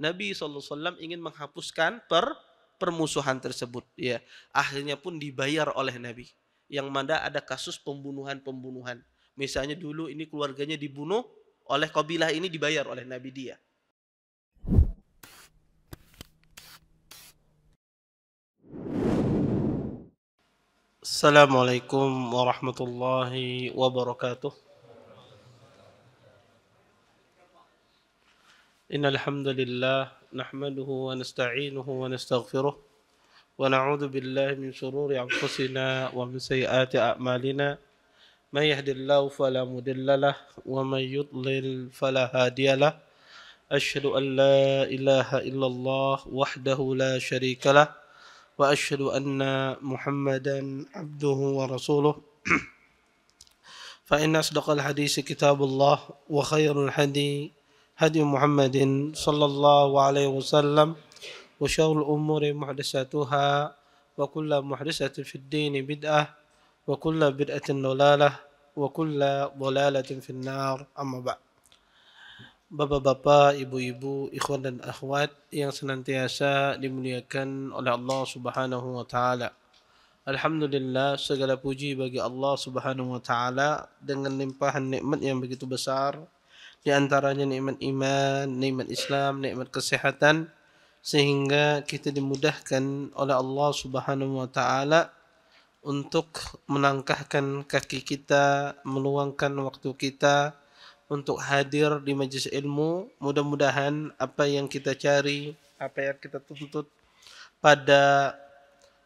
Nabi SAW ingin menghapuskan per permusuhan tersebut ya akhirnya pun dibayar oleh Nabi yang mana ada kasus pembunuhan-pembunuhan misalnya dulu ini keluarganya dibunuh oleh kabilah ini dibayar oleh Nabi dia Assalamualaikum warahmatullahi wabarakatuh إن الحمد لله نحمده ونستعينه ونستغفره ونعوذ بالله من شرور أنفسنا ومن سيئات أعمالنا من يهد الله فلا مضل له ومن يضلل فلا هادي له أشهد أن لا إله إلا الله وحده لا شريك له وأشهد أن محمدا عبده ورسوله فإن أصدق الحديث كتاب الله وخير الحديث هدي محمد صلى الله عليه وسلم وشر الأمور محدثاتها وكل محدثة في الدين بدعة وكل بدعة ضلالة وكل ضلالة في النار أما بعد Bapak-bapak, ibu-ibu, ikhwan dan akhwat yang senantiasa dimuliakan oleh Allah Subhanahu wa taala. Alhamdulillah segala puji bagi Allah Subhanahu wa taala dengan limpahan nikmat yang begitu besar di antaranya nikmat iman, nikmat Islam, nikmat kesehatan sehingga kita dimudahkan oleh Allah Subhanahu wa taala untuk menangkahkan kaki kita, meluangkan waktu kita untuk hadir di majlis ilmu. Mudah-mudahan apa yang kita cari, apa yang kita tuntut pada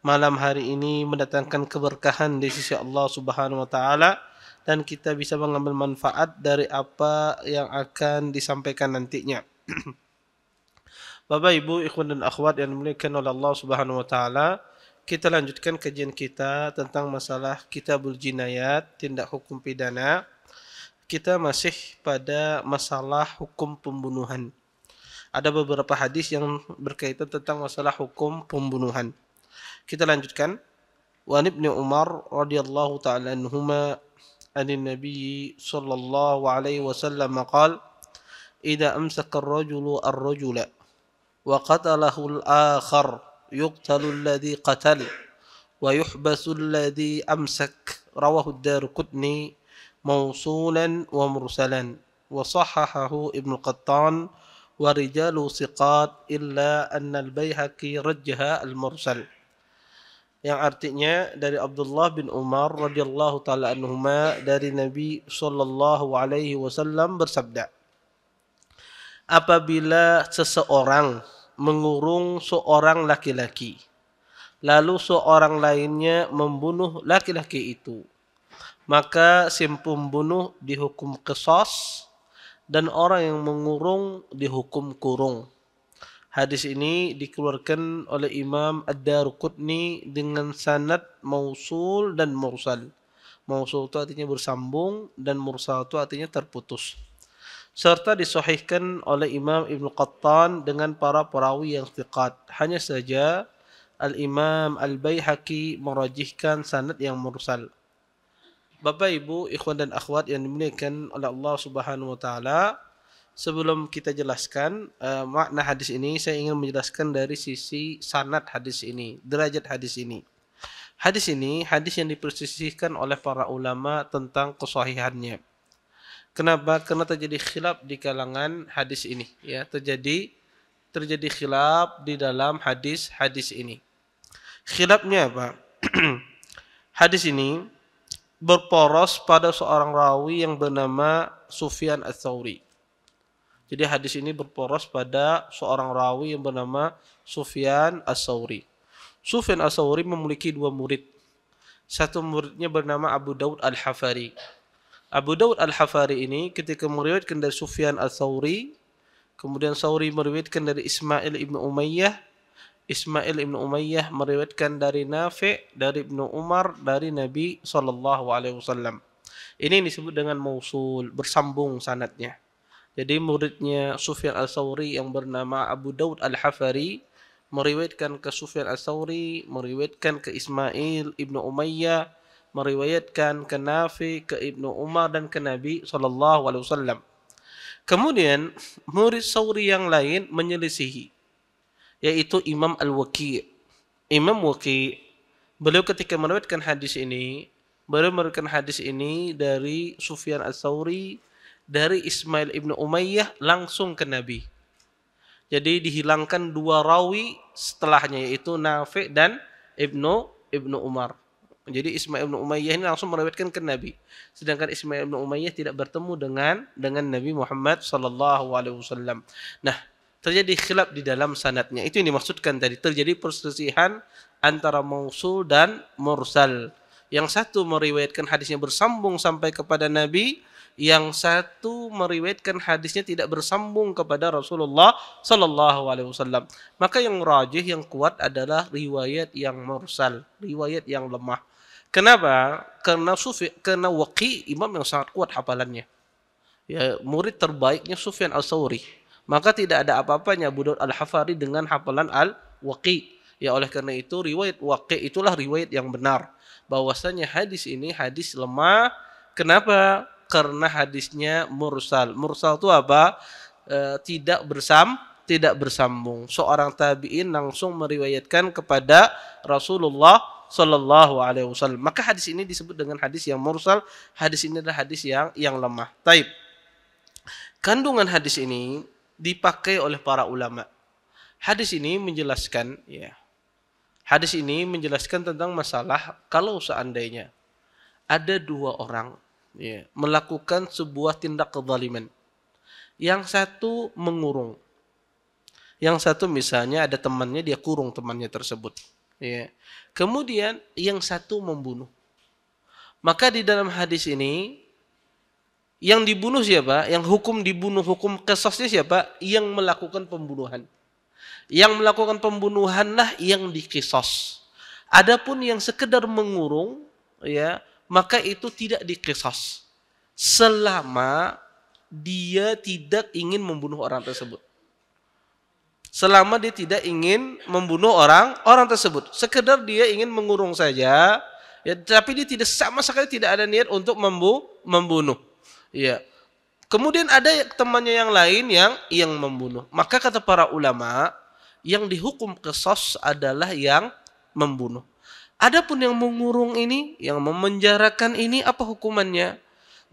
malam hari ini mendatangkan keberkahan di sisi Allah Subhanahu wa taala dan kita bisa mengambil manfaat dari apa yang akan disampaikan nantinya. Bapak Ibu, ikhwan dan akhwat yang dimuliakan oleh Allah Subhanahu wa taala, kita lanjutkan kajian kita tentang masalah Kitabul Jinayat, tindak hukum pidana. Kita masih pada masalah hukum pembunuhan. Ada beberapa hadis yang berkaitan tentang masalah hukum pembunuhan. Kita lanjutkan. Wan Ibnu Umar radhiyallahu taala anhuma عن النبي صلى الله عليه وسلم قال إذا أمسك الرجل الرجل وقتله الآخر يقتل الذي قتل ويحبس الذي أمسك رواه الدار كتني موصولا ومرسلا وصححه ابن القطان ورجال ثقات إلا أن البيهقي رجها المرسل yang artinya dari Abdullah bin Umar radhiyallahu taala anhuma dari Nabi sallallahu alaihi wasallam bersabda Apabila seseorang mengurung seorang laki-laki lalu seorang lainnya membunuh laki-laki itu maka si pembunuh dihukum kesos dan orang yang mengurung dihukum kurung Hadis ini dikeluarkan oleh Imam Ad-Darqutni dengan sanad mausul dan mursal. Mausul itu artinya bersambung dan mursal itu artinya terputus. Serta disohihkan oleh Imam Ibn Qattan dengan para perawi yang thiqat. Hanya saja Al-Imam Al-Bayhaqi merajihkan sanad yang mursal. Bapak, Ibu, Ikhwan dan Akhwat yang dimuliakan oleh Allah Subhanahu Wa Taala. sebelum kita jelaskan uh, makna hadis ini, saya ingin menjelaskan dari sisi sanad hadis ini, derajat hadis ini. Hadis ini hadis yang dipersisihkan oleh para ulama tentang kesahihannya. Kenapa? Karena terjadi khilaf di kalangan hadis ini, ya, terjadi terjadi khilaf di dalam hadis-hadis ini. Khilafnya apa? hadis ini berporos pada seorang rawi yang bernama Sufyan ats Jadi hadis ini berporos pada seorang rawi yang bernama Sufyan As-Sawri. Sufyan As-Sawri memiliki dua murid. Satu muridnya bernama Abu Daud Al-Hafari. Abu Daud Al-Hafari ini ketika meriwayatkan dari Sufyan As-Sawri, kemudian Sawri meriwayatkan dari Ismail Ibn Umayyah, Ismail Ibn Umayyah meriwayatkan dari Nafi' dari Ibn Umar dari Nabi sallallahu alaihi wasallam. Ini disebut dengan mausul, bersambung sanatnya. Jadi muridnya Sufyan Al-Sawri yang bernama Abu Daud Al-Hafari meriwayatkan ke Sufyan Al-Sawri, meriwayatkan ke Ismail Ibnu Umayyah, meriwayatkan ke Nafi, ke Ibnu Umar dan ke Nabi sallallahu alaihi wasallam. Kemudian murid Sawri yang lain menyelisihi yaitu Imam Al-Waqi. Imam Waqi beliau ketika meriwayatkan hadis ini, beliau meriwayatkan hadis ini dari Sufyan Al-Sawri dari Ismail ibnu Umayyah langsung ke Nabi. Jadi dihilangkan dua rawi setelahnya yaitu Nafi dan ibnu ibnu Umar. Jadi Ismail ibnu Umayyah ini langsung meriwayatkan ke Nabi. Sedangkan Ismail ibnu Umayyah tidak bertemu dengan dengan Nabi Muhammad sallallahu alaihi wasallam. Nah, terjadi khilaf di dalam sanatnya. Itu yang dimaksudkan tadi. Terjadi perselisihan antara mausul dan mursal. Yang satu meriwayatkan hadisnya bersambung sampai kepada Nabi, yang satu meriwayatkan hadisnya tidak bersambung kepada Rasulullah Sallallahu Alaihi Wasallam. Maka yang rajih yang kuat adalah riwayat yang mursal, riwayat yang lemah. Kenapa? Karena Sufi, karena waki imam yang sangat kuat hafalannya. Ya, murid terbaiknya Sufyan Al-Sauri. Maka tidak ada apa-apanya Budur Al-Hafari dengan hafalan Al-Waqi. Ya oleh karena itu riwayat Waqi itulah riwayat yang benar. Bahwasanya hadis ini hadis lemah. Kenapa? karena hadisnya mursal. Mursal itu apa? E, tidak bersam, tidak bersambung. Seorang tabiin langsung meriwayatkan kepada Rasulullah Shallallahu Alaihi Wasallam. Maka hadis ini disebut dengan hadis yang mursal. Hadis ini adalah hadis yang yang lemah. Taib. Kandungan hadis ini dipakai oleh para ulama. Hadis ini menjelaskan, ya, Hadis ini menjelaskan tentang masalah kalau seandainya ada dua orang ya, melakukan sebuah tindak kezaliman. Yang satu mengurung. Yang satu misalnya ada temannya dia kurung temannya tersebut. Ya. Kemudian yang satu membunuh. Maka di dalam hadis ini yang dibunuh siapa? Yang hukum dibunuh hukum kesosnya siapa? Yang melakukan pembunuhan. Yang melakukan pembunuhanlah yang dikisos. Adapun yang sekedar mengurung, ya maka itu tidak dikisos selama dia tidak ingin membunuh orang tersebut. Selama dia tidak ingin membunuh orang orang tersebut, sekedar dia ingin mengurung saja, ya tapi dia tidak sama sekali tidak ada niat untuk membu membunuh. Ya. Kemudian ada temannya yang lain yang yang membunuh. Maka kata para ulama, yang dihukum kesos adalah yang membunuh. Adapun yang mengurung ini, yang memenjarakan ini apa hukumannya?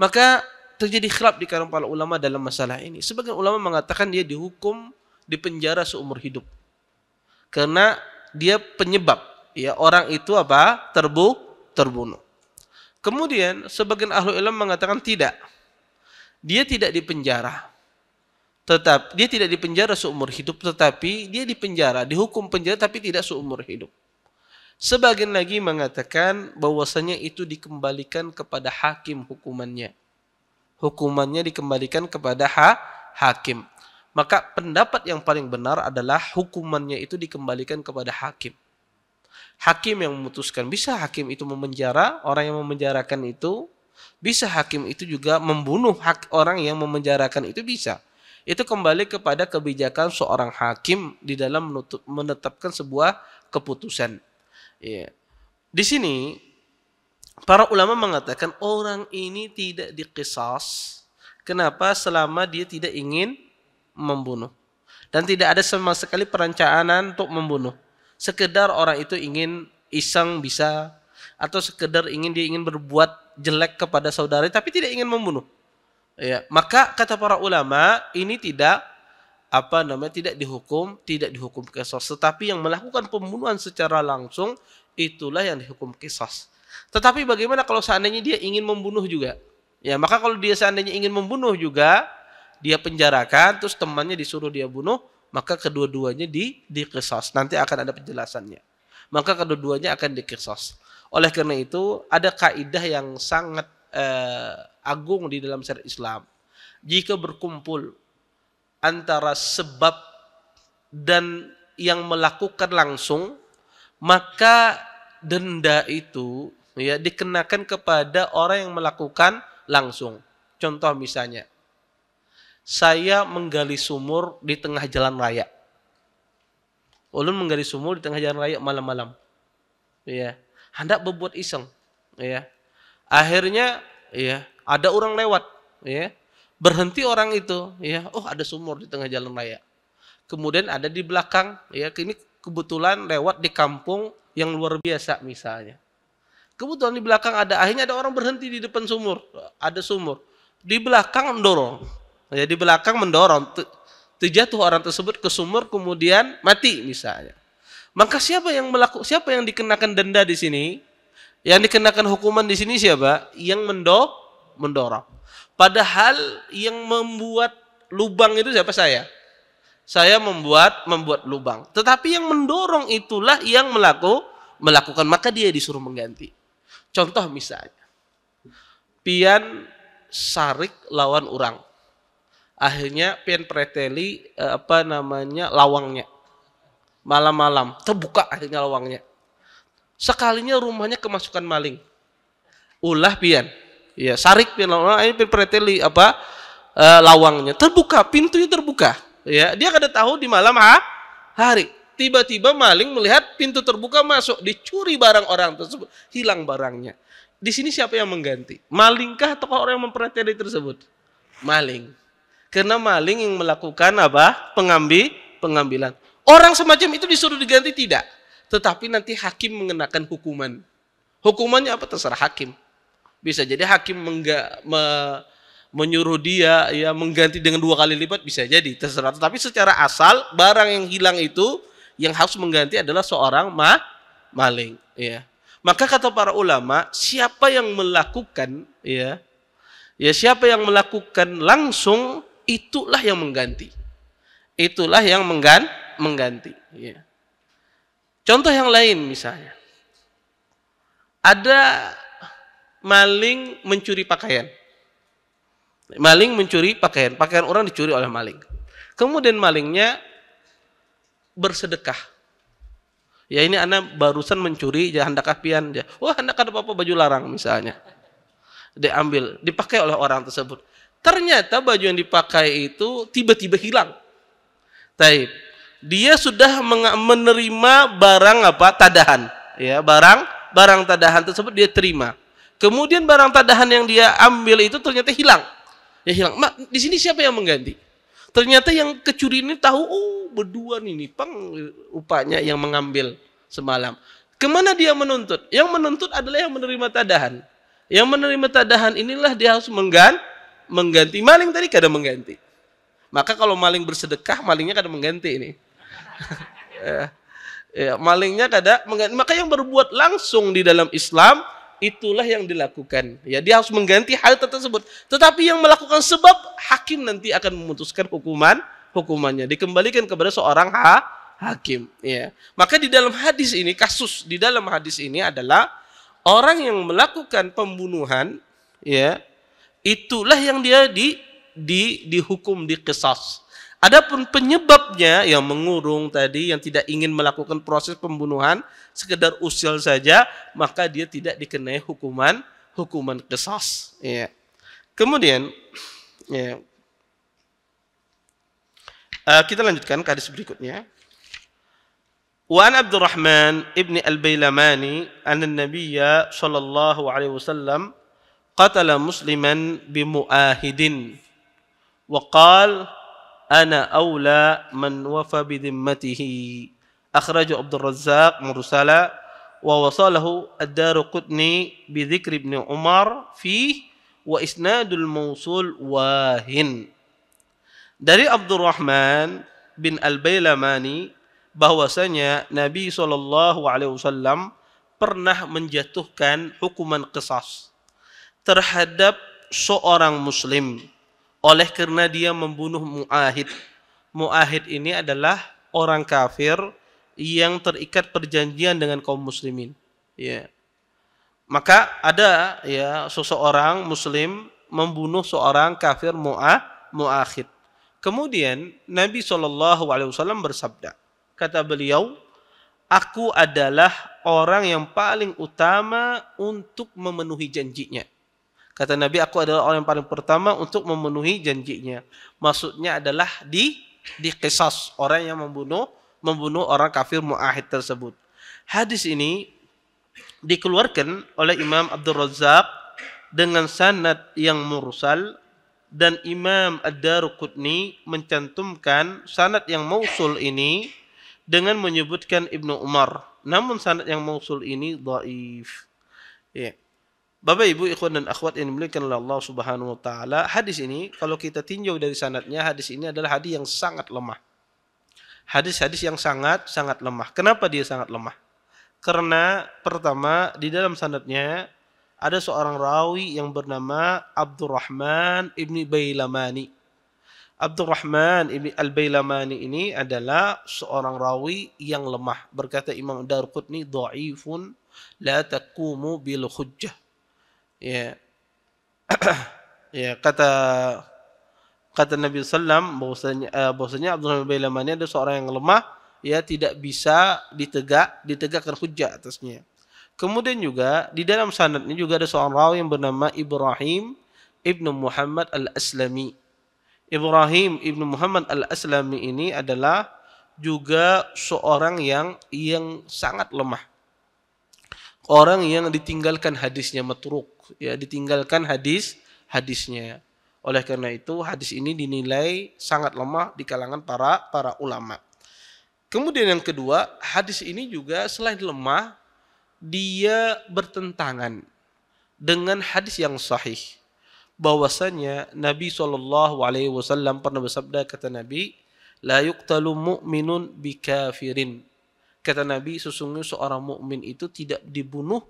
Maka terjadi khilaf di kalangan para ulama dalam masalah ini. Sebagian ulama mengatakan dia dihukum di penjara seumur hidup. Karena dia penyebab ya orang itu apa? Terbu, terbunuh. Kemudian sebagian ahlu ilmu mengatakan tidak. Dia tidak di penjara. Tetap dia tidak di penjara seumur hidup tetapi dia di penjara, dihukum penjara tapi tidak seumur hidup. Sebagian lagi mengatakan bahwasanya itu dikembalikan kepada hakim hukumannya. Hukumannya dikembalikan kepada ha hakim. Maka pendapat yang paling benar adalah hukumannya itu dikembalikan kepada hakim. Hakim yang memutuskan bisa hakim itu memenjara orang yang memenjarakan itu, bisa hakim itu juga membunuh hak orang yang memenjarakan itu bisa. Itu kembali kepada kebijakan seorang hakim di dalam menetapkan sebuah keputusan. Ya, Di sini para ulama mengatakan orang ini tidak dikisas. Kenapa? Selama dia tidak ingin membunuh. Dan tidak ada sama sekali perencanaan untuk membunuh. Sekedar orang itu ingin iseng bisa atau sekedar ingin dia ingin berbuat jelek kepada saudara tapi tidak ingin membunuh. Ya, maka kata para ulama ini tidak apa namanya tidak dihukum, tidak dihukum kisos. Tetapi yang melakukan pembunuhan secara langsung itulah yang dihukum kisos. Tetapi bagaimana kalau seandainya dia ingin membunuh juga? Ya, maka kalau dia seandainya ingin membunuh juga, dia penjarakan terus temannya disuruh dia bunuh, maka kedua-duanya di dikisos. Nanti akan ada penjelasannya. Maka kedua-duanya akan dikisos. Oleh karena itu, ada kaidah yang sangat eh, agung di dalam syariat Islam. Jika berkumpul antara sebab dan yang melakukan langsung, maka denda itu ya dikenakan kepada orang yang melakukan langsung. Contoh misalnya, saya menggali sumur di tengah jalan raya. Ulun menggali sumur di tengah jalan raya malam-malam. Ya, hendak berbuat iseng. Ya, akhirnya ya ada orang lewat. Ya, berhenti orang itu ya oh ada sumur di tengah jalan raya kemudian ada di belakang ya ini kebetulan lewat di kampung yang luar biasa misalnya kebetulan di belakang ada akhirnya ada orang berhenti di depan sumur ada sumur di belakang mendorong ya di belakang mendorong terjatuh orang tersebut ke sumur kemudian mati misalnya maka siapa yang melakukan siapa yang dikenakan denda di sini yang dikenakan hukuman di sini siapa yang mendorong mendorong Padahal yang membuat lubang itu siapa saya? Saya membuat membuat lubang. Tetapi yang mendorong itulah yang melaku, melakukan maka dia disuruh mengganti. Contoh misalnya pian sarik lawan orang. Akhirnya pian preteli eh, apa namanya lawangnya. Malam-malam terbuka akhirnya lawangnya. Sekalinya rumahnya kemasukan maling. Ulah pian Ya, sarik ini preteli apa e, lawangnya terbuka, pintunya terbuka. Ya, dia kada tahu di malam ha, hari. Tiba-tiba maling melihat pintu terbuka masuk, dicuri barang orang tersebut, hilang barangnya. Di sini siapa yang mengganti? Malingkah atau orang yang mempreteli tersebut? Maling. Karena maling yang melakukan apa? Pengambil, pengambilan. Orang semacam itu disuruh diganti tidak? Tetapi nanti hakim mengenakan hukuman. Hukumannya apa terserah hakim. Bisa jadi hakim mengga, me, menyuruh dia ya mengganti dengan dua kali lipat bisa jadi terserah. Tapi secara asal barang yang hilang itu yang harus mengganti adalah seorang ma maling. Ya. Maka kata para ulama siapa yang melakukan ya ya siapa yang melakukan langsung itulah yang mengganti. Itulah yang menggan mengganti. Ya. Contoh yang lain misalnya ada maling mencuri pakaian. Maling mencuri pakaian, pakaian orang dicuri oleh maling. Kemudian malingnya bersedekah. Ya ini anak barusan mencuri, ya hendak kapian, ya. Wah hendak ada apa-apa baju larang misalnya. Diambil, dipakai oleh orang tersebut. Ternyata baju yang dipakai itu tiba-tiba hilang. Taib. Dia sudah menerima barang apa? Tadahan. Ya, barang barang tadahan tersebut dia terima. Kemudian barang tadahan yang dia ambil itu ternyata hilang. Ya hilang. Mak, di sini siapa yang mengganti? Ternyata yang kecuri ini tahu, oh berdua nih, pang upanya yang mengambil semalam. Kemana dia menuntut? Yang menuntut adalah yang menerima tadahan. Yang menerima tadahan inilah dia harus mengganti. Mengganti maling tadi kadang mengganti. Maka kalau maling bersedekah, malingnya kadang mengganti ini. Ya, ya, malingnya kadang mengganti. Maka yang berbuat langsung di dalam Islam, itulah yang dilakukan. Ya, dia harus mengganti hal tersebut. Tetapi yang melakukan sebab hakim nanti akan memutuskan hukuman hukumannya dikembalikan kepada seorang ha, hakim. Ya. Maka di dalam hadis ini kasus di dalam hadis ini adalah orang yang melakukan pembunuhan, ya itulah yang dia di di dihukum di kesas. Adapun penyebabnya yang mengurung tadi yang tidak ingin melakukan proses pembunuhan sekedar usil saja maka dia tidak dikenai hukuman hukuman kesas. Ya. Kemudian ya. Uh, kita lanjutkan ke hadis berikutnya. وعن عبد الرحمن ابن البيلماني أن النبي صلى الله عليه وسلم قتل مسلما wa qala أنا أولى من وفى بذمته أخرج عبد الرزاق مرسلا ووصله الدار قطني بذكر ابن عمر فيه وإسناد الموصول واهن dari Abdurrahman bin Al-Bailamani bahwasanya Nabi Shallallahu alaihi wasallam pernah menjatuhkan hukuman qisas terhadap seorang muslim oleh karena dia membunuh muahid. Muahid ini adalah orang kafir yang terikat perjanjian dengan kaum muslimin. Ya. Maka ada ya seseorang muslim membunuh seorang kafir mu'ah muahid Kemudian Nabi saw bersabda, kata beliau, "Aku adalah orang yang paling utama untuk memenuhi janjinya." Kata Nabi, aku adalah orang yang paling pertama untuk memenuhi janjinya. Maksudnya adalah di di orang yang membunuh membunuh orang kafir muahid tersebut. Hadis ini dikeluarkan oleh Imam Abdul Razak dengan sanad yang mursal dan Imam ad mencantumkan sanad yang mausul ini dengan menyebutkan Ibnu Umar. Namun sanad yang mausul ini dhaif. Yeah. Bapak Ibu ikhwan dan akhwat yang dimuliakan oleh Allah Subhanahu wa taala, hadis ini kalau kita tinjau dari sanatnya, hadis ini adalah hadis yang sangat lemah. Hadis-hadis yang sangat sangat lemah. Kenapa dia sangat lemah? Karena pertama di dalam sanatnya ada seorang rawi yang bernama Abdurrahman ibni Bailamani. Abdurrahman ibni Al-Bailamani ini adalah seorang rawi yang lemah. Berkata Imam Darqutni, dhaifun la takumu bil hujjah Ya. ya, kata kata Nabi sallam bahwasanya uh, bahwasanya Abdurrahman bin Laman ada seorang yang lemah ya tidak bisa ditegak ditegakkan hujah atasnya. Kemudian juga di dalam sanadnya juga ada seorang rawi yang bernama Ibrahim ibnu Muhammad al-Aslami. Ibrahim ibnu Muhammad al-Aslami ini adalah juga seorang yang yang sangat lemah. Orang yang ditinggalkan hadisnya matruk ya ditinggalkan hadis hadisnya. Oleh karena itu hadis ini dinilai sangat lemah di kalangan para para ulama. Kemudian yang kedua, hadis ini juga selain lemah dia bertentangan dengan hadis yang sahih. Bahwasanya Nabi Shallallahu alaihi wasallam pernah bersabda kata Nabi, "La yuqtalu mu'minun bi kafirin." Kata Nabi, sesungguhnya seorang mukmin itu tidak dibunuh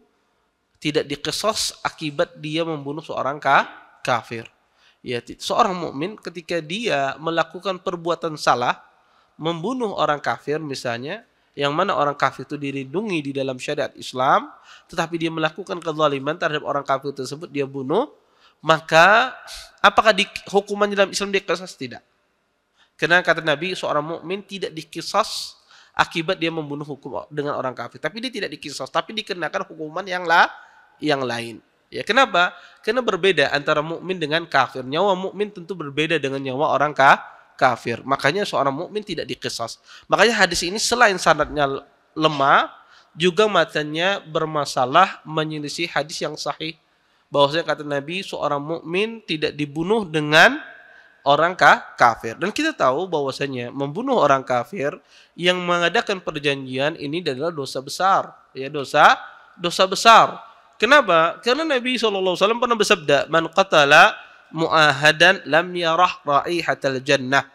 tidak dikesos akibat dia membunuh seorang ka kafir. Ya, seorang mukmin ketika dia melakukan perbuatan salah, membunuh orang kafir misalnya, yang mana orang kafir itu dilindungi di dalam syariat Islam, tetapi dia melakukan kezaliman terhadap orang kafir tersebut, dia bunuh, maka apakah di, hukuman dalam Islam dikesos tidak? Karena kata Nabi seorang mukmin tidak dikisos akibat dia membunuh hukum dengan orang kafir, tapi dia tidak dikisos, tapi dikenakan hukuman yang lah yang lain. Ya, kenapa? Karena berbeda antara mukmin dengan kafir. Nyawa mukmin tentu berbeda dengan nyawa orang ka kafir. Makanya seorang mukmin tidak dikisas. Makanya hadis ini selain sanadnya lemah, juga matanya bermasalah menyelisih hadis yang sahih. Bahwasanya kata Nabi, seorang mukmin tidak dibunuh dengan orang ka kafir. Dan kita tahu bahwasanya membunuh orang kafir yang mengadakan perjanjian ini adalah dosa besar. Ya dosa dosa besar Kenapa? Karena Nabi SAW pernah bersabda, "Man qatala mu'ahadan lam yarah raihatal jannah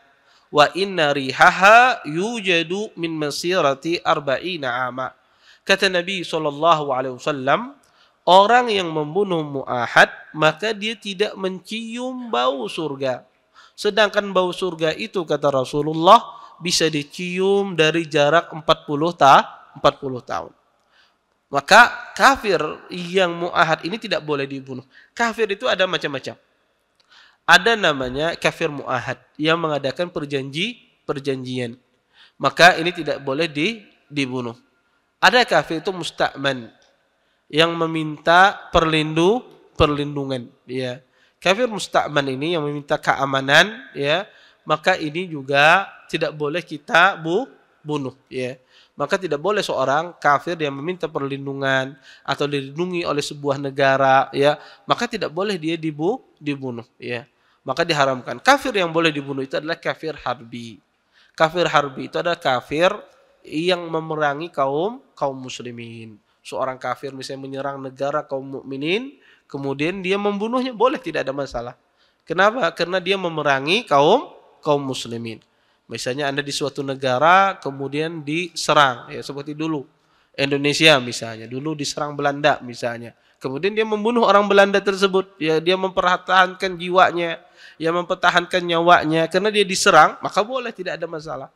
wa inna rihaha yujadu min masirati arba'ina ama." Kata Nabi SAW, orang yang membunuh mu'ahad, maka dia tidak mencium bau surga. Sedangkan bau surga itu, kata Rasulullah, bisa dicium dari jarak 40 ta 40 tahun. Maka kafir yang mu'ahad ini tidak boleh dibunuh. Kafir itu ada macam-macam. Ada namanya kafir mu'ahad yang mengadakan perjanji perjanjian. Maka ini tidak boleh di, dibunuh. Ada kafir itu musta'man yang meminta perlindu perlindungan ya. Kafir musta'man ini yang meminta keamanan ya, maka ini juga tidak boleh kita bu, bunuh ya. Maka tidak boleh seorang kafir yang meminta perlindungan atau dilindungi oleh sebuah negara ya, maka tidak boleh dia dibu dibunuh ya. Maka diharamkan. Kafir yang boleh dibunuh itu adalah kafir harbi. Kafir harbi itu adalah kafir yang memerangi kaum kaum muslimin. Seorang kafir misalnya menyerang negara kaum mukminin, kemudian dia membunuhnya boleh tidak ada masalah. Kenapa? Karena dia memerangi kaum kaum muslimin. Misalnya Anda di suatu negara kemudian diserang, ya seperti dulu Indonesia misalnya, dulu diserang Belanda misalnya. Kemudian dia membunuh orang Belanda tersebut, ya dia mempertahankan jiwanya, ya mempertahankan nyawanya karena dia diserang, maka boleh tidak ada masalah.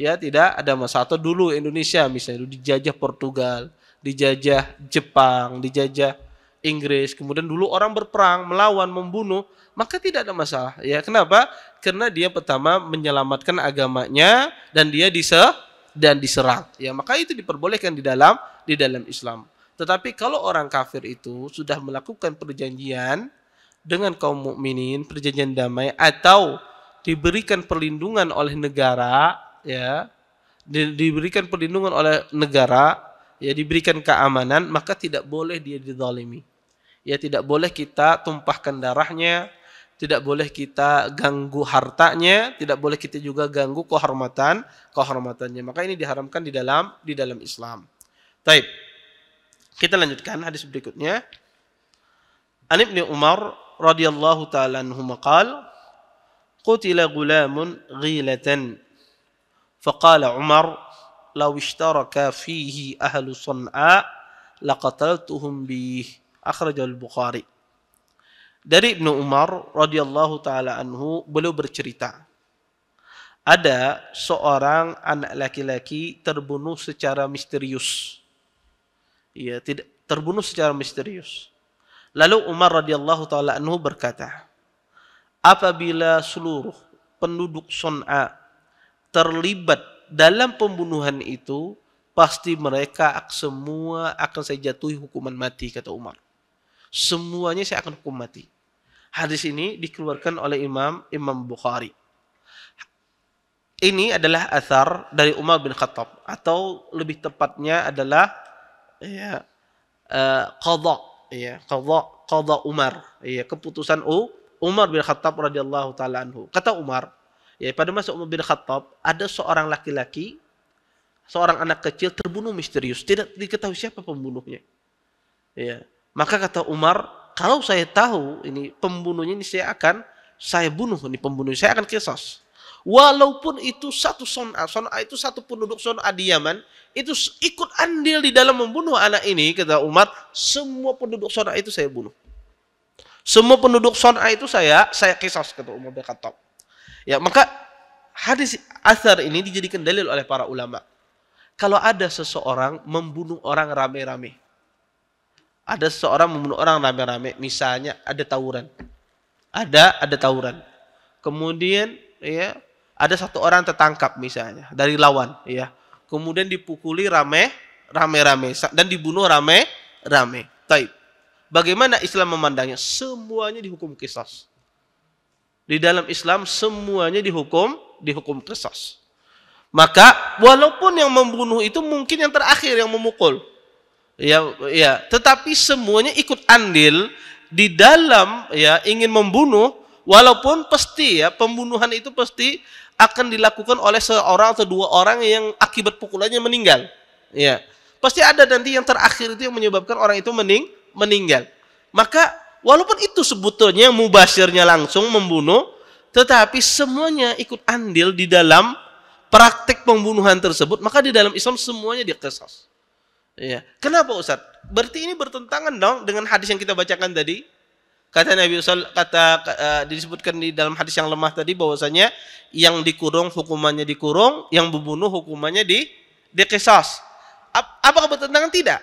Ya tidak ada masalah. Atau dulu Indonesia misalnya dulu dijajah Portugal, dijajah Jepang, dijajah Inggris, kemudian dulu orang berperang, melawan, membunuh, maka tidak ada masalah. Ya, kenapa? Karena dia pertama menyelamatkan agamanya dan dia dise dan diserang. Ya, maka itu diperbolehkan di dalam di dalam Islam. Tetapi kalau orang kafir itu sudah melakukan perjanjian dengan kaum mukminin, perjanjian damai atau diberikan perlindungan oleh negara, ya, di, diberikan perlindungan oleh negara, ya diberikan keamanan, maka tidak boleh dia dizalimi ya tidak boleh kita tumpahkan darahnya, tidak boleh kita ganggu hartanya, tidak boleh kita juga ganggu kehormatan kehormatannya. Maka ini diharamkan di dalam di dalam Islam. Taib. Kita lanjutkan hadis berikutnya. An Ibnu Umar radhiyallahu taala anhu maqal qutila gulamun ghilatan faqala Umar law ishtaraka fihi ahlu san'a laqataltuhum bihi al Bukhari. Dari Ibnu Umar radhiyallahu taala anhu beliau bercerita ada seorang anak laki-laki terbunuh secara misterius. Iya, tidak terbunuh secara misterius. Lalu Umar radhiyallahu taala anhu berkata, apabila seluruh penduduk Suna terlibat dalam pembunuhan itu, pasti mereka semua akan saya jatuhi hukuman mati kata Umar semuanya saya akan hukum mati. Hadis ini dikeluarkan oleh Imam Imam Bukhari. Ini adalah asar dari Umar bin Khattab atau lebih tepatnya adalah ya uh, qadha ya qadha qadha Umar ya keputusan U Umar bin Khattab radhiyallahu taala anhu. Kata Umar, ya pada masa Umar bin Khattab ada seorang laki-laki seorang anak kecil terbunuh misterius, tidak diketahui siapa pembunuhnya. Ya. Maka kata Umar, kalau saya tahu ini pembunuhnya ini saya akan saya bunuh ini pembunuh saya akan kisos. Walaupun itu satu son'a, son'a itu satu penduduk son'a di Yaman, itu ikut andil di dalam membunuh anak ini, kata Umar, semua penduduk son'a itu saya bunuh. Semua penduduk son'a itu saya, saya kisos, kata Umar berkata. Ya, maka hadis asar ini dijadikan dalil oleh para ulama. Kalau ada seseorang membunuh orang rame-rame, ada seseorang membunuh orang rame-rame, misalnya ada tawuran. Ada ada tawuran. Kemudian ya, ada satu orang tertangkap misalnya dari lawan, ya. Kemudian dipukuli rame rame-rame dan dibunuh rame-rame. Taib. Bagaimana Islam memandangnya? Semuanya dihukum kisos. Di dalam Islam semuanya dihukum dihukum kisos. Maka walaupun yang membunuh itu mungkin yang terakhir yang memukul, ya ya tetapi semuanya ikut andil di dalam ya ingin membunuh walaupun pasti ya pembunuhan itu pasti akan dilakukan oleh seorang atau dua orang yang akibat pukulannya meninggal ya pasti ada nanti yang terakhir itu yang menyebabkan orang itu mening meninggal maka walaupun itu sebetulnya mubasirnya langsung membunuh tetapi semuanya ikut andil di dalam praktik pembunuhan tersebut maka di dalam Islam semuanya dikesas Ya, Kenapa Ustaz? Berarti ini bertentangan dong dengan hadis yang kita bacakan tadi. Kata Nabi Ustaz, kata uh, disebutkan di dalam hadis yang lemah tadi bahwasanya yang dikurung hukumannya dikurung, yang membunuh hukumannya di dikesos. Ap apakah bertentangan tidak?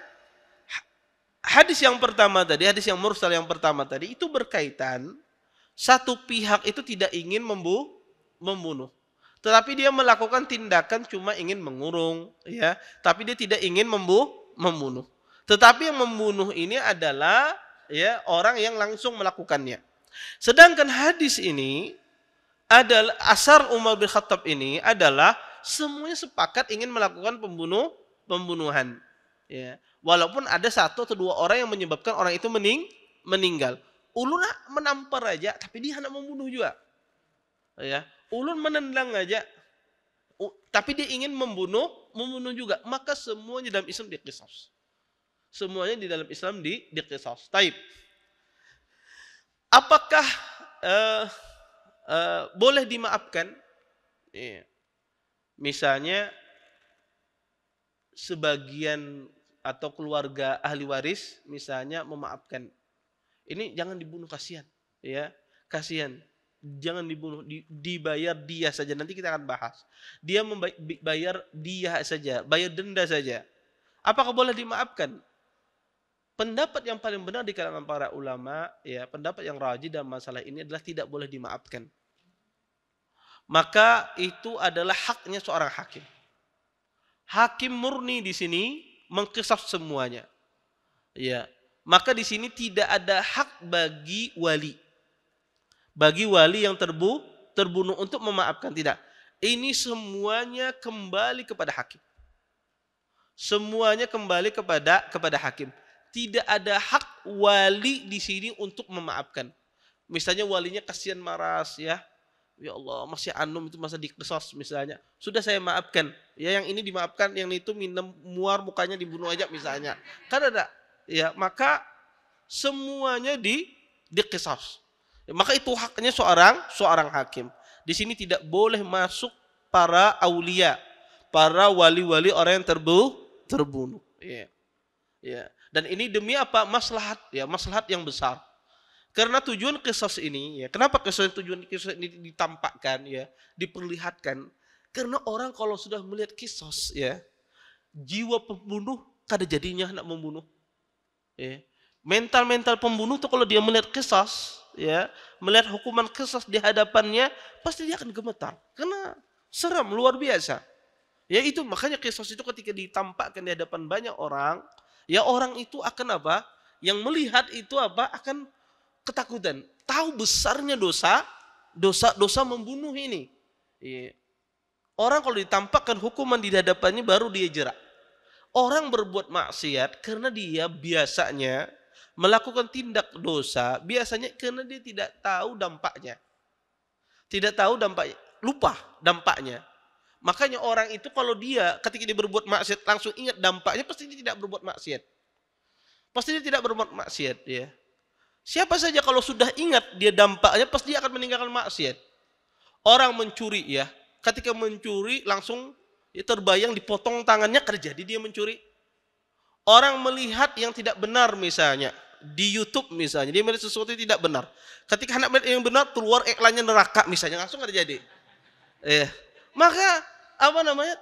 Hadis yang pertama tadi, hadis yang mursal yang pertama tadi itu berkaitan satu pihak itu tidak ingin membu membunuh tetapi dia melakukan tindakan cuma ingin mengurung ya tapi dia tidak ingin membunuh membunuh. Tetapi yang membunuh ini adalah ya orang yang langsung melakukannya. Sedangkan hadis ini adalah asar Umar bin Khattab ini adalah semuanya sepakat ingin melakukan pembunuh pembunuhan. Ya. Walaupun ada satu atau dua orang yang menyebabkan orang itu mening meninggal. Ulun menampar aja, tapi dia hendak membunuh juga. Ya. Ulun menendang aja, tapi dia ingin membunuh, membunuh juga. Maka semuanya dalam Islam dikisos. Semuanya di dalam Islam di dikisos. Taib. Apakah uh, uh, boleh dimaafkan? Yeah. Misalnya sebagian atau keluarga ahli waris misalnya memaafkan. Ini jangan dibunuh kasihan, ya. Kasihan jangan dibunuh dibayar dia saja nanti kita akan bahas dia membayar dia saja bayar denda saja apakah boleh dimaafkan pendapat yang paling benar di kalangan para ulama ya pendapat yang rajin dalam masalah ini adalah tidak boleh dimaafkan maka itu adalah haknya seorang hakim hakim murni di sini mengkisaf semuanya ya maka di sini tidak ada hak bagi wali bagi wali yang terbu terbunuh untuk memaafkan tidak. Ini semuanya kembali kepada hakim. Semuanya kembali kepada kepada hakim. Tidak ada hak wali di sini untuk memaafkan. Misalnya walinya kasihan maras ya. Ya Allah, masih anum itu masa dikesos misalnya. Sudah saya maafkan. Ya yang ini dimaafkan, yang itu minum muar mukanya dibunuh aja misalnya. Kan ada. Ya, maka semuanya di dikesos maka itu haknya seorang seorang hakim. Di sini tidak boleh masuk para aulia, para wali-wali orang yang terbu terbunuh. Ya. Ya. Dan ini demi apa? Maslahat ya, maslahat yang besar. Karena tujuan kisos ini ya, kenapa kisah tujuan kisah ini ditampakkan ya, diperlihatkan? Karena orang kalau sudah melihat kisos ya, jiwa pembunuh kada jadinya nak membunuh. Ya. Mental-mental pembunuh tuh kalau dia melihat kisos ya, melihat hukuman kisah di hadapannya, pasti dia akan gemetar. Karena seram luar biasa. Ya itu makanya kisah itu ketika ditampakkan di hadapan banyak orang, ya orang itu akan apa? Yang melihat itu apa? Akan ketakutan. Tahu besarnya dosa, dosa dosa membunuh ini. Ya. Orang kalau ditampakkan hukuman di hadapannya baru dia jerak. Orang berbuat maksiat karena dia biasanya melakukan tindak dosa biasanya karena dia tidak tahu dampaknya. Tidak tahu dampaknya, lupa dampaknya. Makanya orang itu kalau dia ketika dia berbuat maksiat langsung ingat dampaknya pasti dia tidak berbuat maksiat. Pasti dia tidak berbuat maksiat ya. Siapa saja kalau sudah ingat dia dampaknya pasti dia akan meninggalkan maksiat. Orang mencuri ya, ketika mencuri langsung ya terbayang dipotong tangannya kerja jadi dia mencuri orang melihat yang tidak benar misalnya di YouTube misalnya dia melihat sesuatu yang tidak benar ketika anak melihat yang benar keluar iklannya neraka misalnya langsung nggak jadi eh maka apa namanya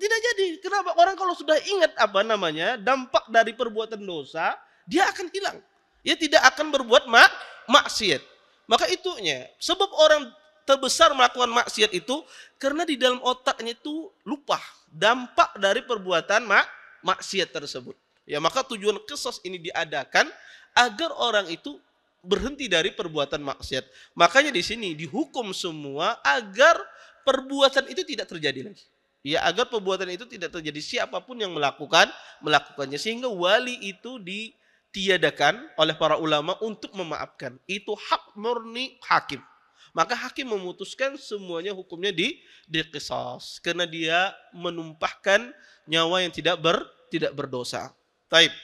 tidak jadi kenapa orang kalau sudah ingat apa namanya dampak dari perbuatan dosa dia akan hilang dia tidak akan berbuat mak maksiat maka itunya sebab orang terbesar melakukan maksiat itu karena di dalam otaknya itu lupa dampak dari perbuatan mak maksiat tersebut. Ya maka tujuan kesus ini diadakan agar orang itu berhenti dari perbuatan maksiat. Makanya di sini dihukum semua agar perbuatan itu tidak terjadi lagi. Ya agar perbuatan itu tidak terjadi siapapun yang melakukan melakukannya sehingga wali itu ditiadakan oleh para ulama untuk memaafkan. Itu hak murni hakim. Maka hakim memutuskan semuanya hukumnya di dikisos karena dia menumpahkan nyawa yang tidak ber tidak berdosa. Taib.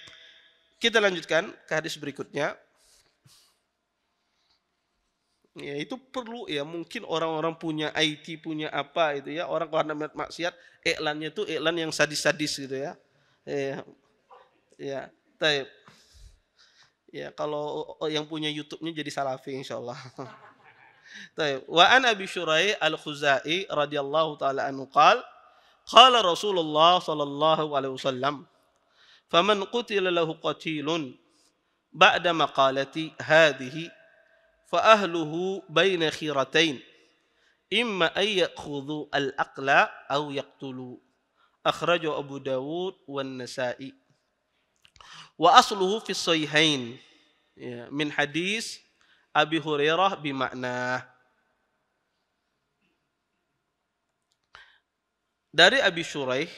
Kita lanjutkan ke hadis berikutnya. Ya, itu perlu ya mungkin orang-orang punya IT punya apa itu ya orang karena melihat maksiat iklannya tuh iklan yang sadis-sadis gitu ya ya ya taib ya kalau yang punya YouTube-nya jadi salafi insyaallah طيب وأنا بشري الخزائي رضي الله تعالى عنه قال قال رسول الله صلى الله عليه وسلم فمن قتل له قتيل بعد مقالتي هذه فأهله بين خيرتين إما أن يأخذوا الأقل أو يقتلوا أخرجه أبو داود والنسائي وأصله في الصحيحين من حديث Abi Hurairah bimakna. Dari Abi Shuraih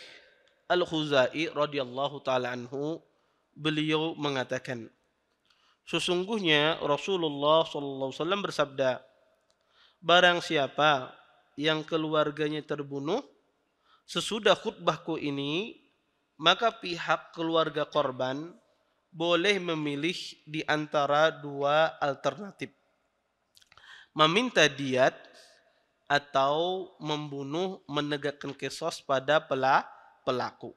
Al-Khuzai radhiyallahu taala anhu beliau mengatakan Sesungguhnya Rasulullah sallallahu wasallam bersabda Barang siapa yang keluarganya terbunuh sesudah khutbahku ini maka pihak keluarga korban boleh memilih di antara dua alternatif. Meminta diat atau membunuh menegakkan kesos pada pelaku.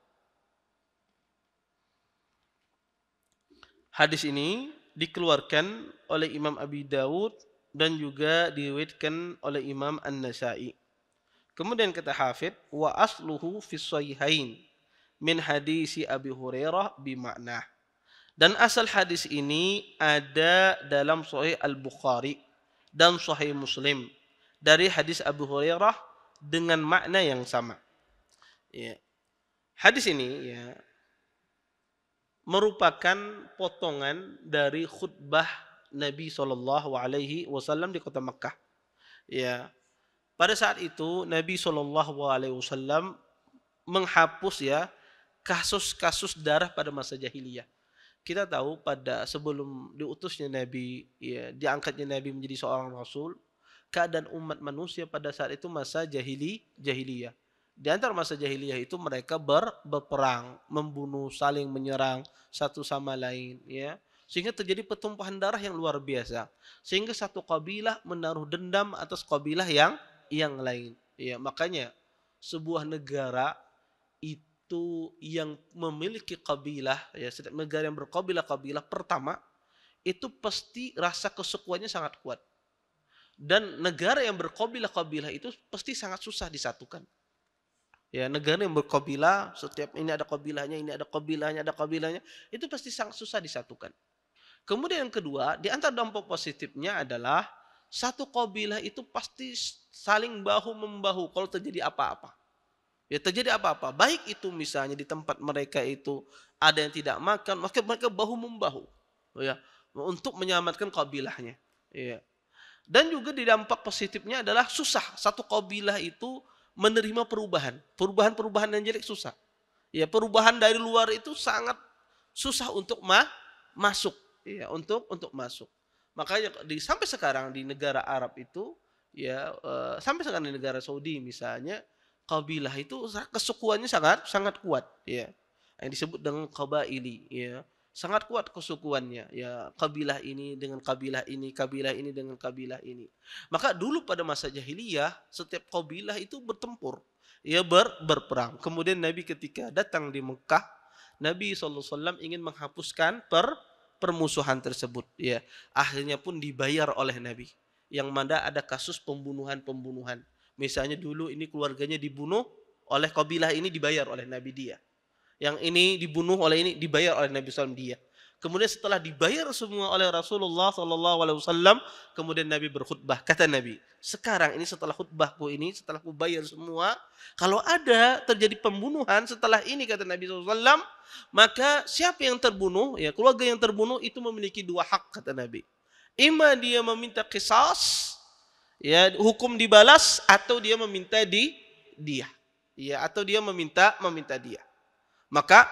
Hadis ini dikeluarkan oleh Imam Abi Dawud dan juga diriwayatkan oleh Imam An-Nasa'i. Kemudian kata Hafid, wa asluhu fi min hadisi Abi Hurairah bi dan asal hadis ini ada dalam Sahih Al-Bukhari dan Sahih Muslim dari hadis Abu Hurairah dengan makna yang sama. Ya. Hadis ini ya merupakan potongan dari khutbah Nabi Shallallahu Alaihi Wasallam di kota Mekah. Ya, pada saat itu Nabi Shallallahu Alaihi Wasallam menghapus ya kasus-kasus darah pada masa jahiliyah kita tahu pada sebelum diutusnya Nabi, ya, diangkatnya Nabi menjadi seorang Rasul, keadaan umat manusia pada saat itu masa jahili, jahiliyah. Di antara masa jahiliyah itu mereka ber, berperang, membunuh, saling menyerang satu sama lain, ya. Sehingga terjadi pertumpahan darah yang luar biasa. Sehingga satu kabilah menaruh dendam atas kabilah yang yang lain. Ya, makanya sebuah negara itu itu yang memiliki kabilah ya setiap negara yang berkabilah-kabilah pertama itu pasti rasa kesukuannya sangat kuat. Dan negara yang berkabilah-kabilah itu pasti sangat susah disatukan. Ya, negara yang berkabilah, setiap ini ada kabilahnya, ini ada kabilahnya, ada kabilahnya, itu pasti sangat susah disatukan. Kemudian yang kedua, di antara dampak positifnya adalah satu kabilah itu pasti saling bahu membahu kalau terjadi apa-apa. Ya terjadi apa-apa. Baik itu misalnya di tempat mereka itu ada yang tidak makan, maka mereka bahu membahu. Ya, untuk menyelamatkan kabilahnya. Ya. Dan juga di dampak positifnya adalah susah. Satu kabilah itu menerima perubahan. Perubahan-perubahan yang jelek susah. Ya, perubahan dari luar itu sangat susah untuk ma masuk. Ya, untuk untuk masuk. Makanya di, sampai sekarang di negara Arab itu ya uh, sampai sekarang di negara Saudi misalnya kabilah itu kesukuannya sangat sangat kuat ya yang disebut dengan kabaili ya sangat kuat kesukuannya ya kabilah ini dengan kabilah ini kabilah ini dengan kabilah ini maka dulu pada masa jahiliyah setiap kabilah itu bertempur ya ber, berperang kemudian Nabi ketika datang di Mekah Nabi SAW ingin menghapuskan per permusuhan tersebut ya akhirnya pun dibayar oleh Nabi yang mana ada kasus pembunuhan-pembunuhan Misalnya dulu ini keluarganya dibunuh oleh kabilah ini dibayar oleh Nabi dia. Yang ini dibunuh oleh ini dibayar oleh Nabi SAW dia. Kemudian setelah dibayar semua oleh Rasulullah SAW, kemudian Nabi berkhutbah. Kata Nabi, sekarang ini setelah khutbahku ini, setelah kubayar bayar semua, kalau ada terjadi pembunuhan setelah ini kata Nabi SAW, maka siapa yang terbunuh, ya keluarga yang terbunuh itu memiliki dua hak kata Nabi. Ima dia meminta kisah, ya hukum dibalas atau dia meminta di dia ya atau dia meminta meminta dia maka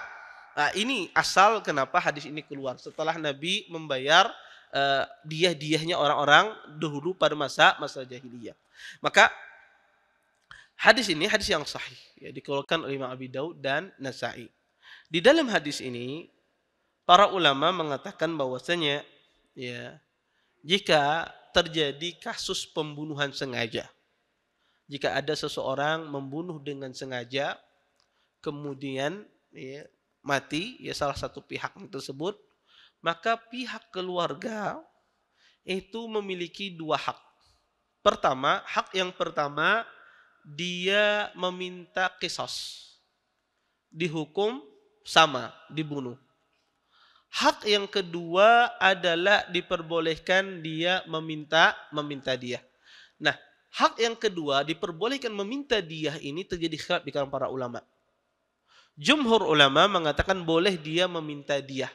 nah ini asal kenapa hadis ini keluar setelah Nabi membayar uh, eh, dia diahnya orang-orang dahulu pada masa masa jahiliyah maka hadis ini hadis yang sahih ya dikeluarkan oleh Imam Abi Daud dan Nasai di dalam hadis ini para ulama mengatakan bahwasanya ya jika terjadi kasus pembunuhan sengaja. Jika ada seseorang membunuh dengan sengaja, kemudian ya, mati, ya salah satu pihak tersebut, maka pihak keluarga itu memiliki dua hak. Pertama, hak yang pertama dia meminta kisos, dihukum sama, dibunuh. Hak yang kedua adalah diperbolehkan dia meminta meminta dia. Nah, hak yang kedua diperbolehkan meminta dia ini terjadi khilaf di kalangan para ulama. Jumhur ulama mengatakan boleh dia meminta dia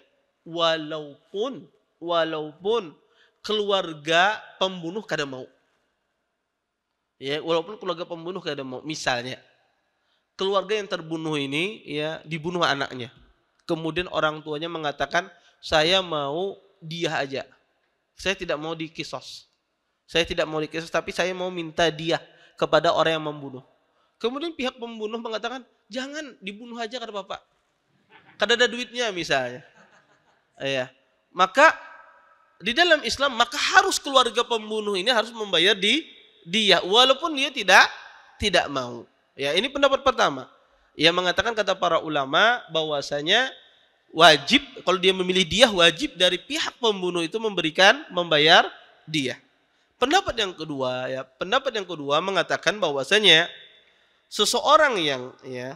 walaupun walaupun keluarga pembunuh kada mau. Ya, walaupun keluarga pembunuh kada mau. Misalnya keluarga yang terbunuh ini ya dibunuh anaknya kemudian orang tuanya mengatakan saya mau dia aja. Saya tidak mau dikisos. Saya tidak mau dikisos tapi saya mau minta dia kepada orang yang membunuh. Kemudian pihak pembunuh mengatakan jangan dibunuh aja kata bapak. Karena ada duitnya misalnya. Ya. Maka di dalam Islam maka harus keluarga pembunuh ini harus membayar di dia walaupun dia tidak tidak mau. Ya, ini pendapat pertama. Ia mengatakan kata para ulama bahwasanya wajib kalau dia memilih dia wajib dari pihak pembunuh itu memberikan membayar dia. Pendapat yang kedua ya, pendapat yang kedua mengatakan bahwasanya seseorang yang ya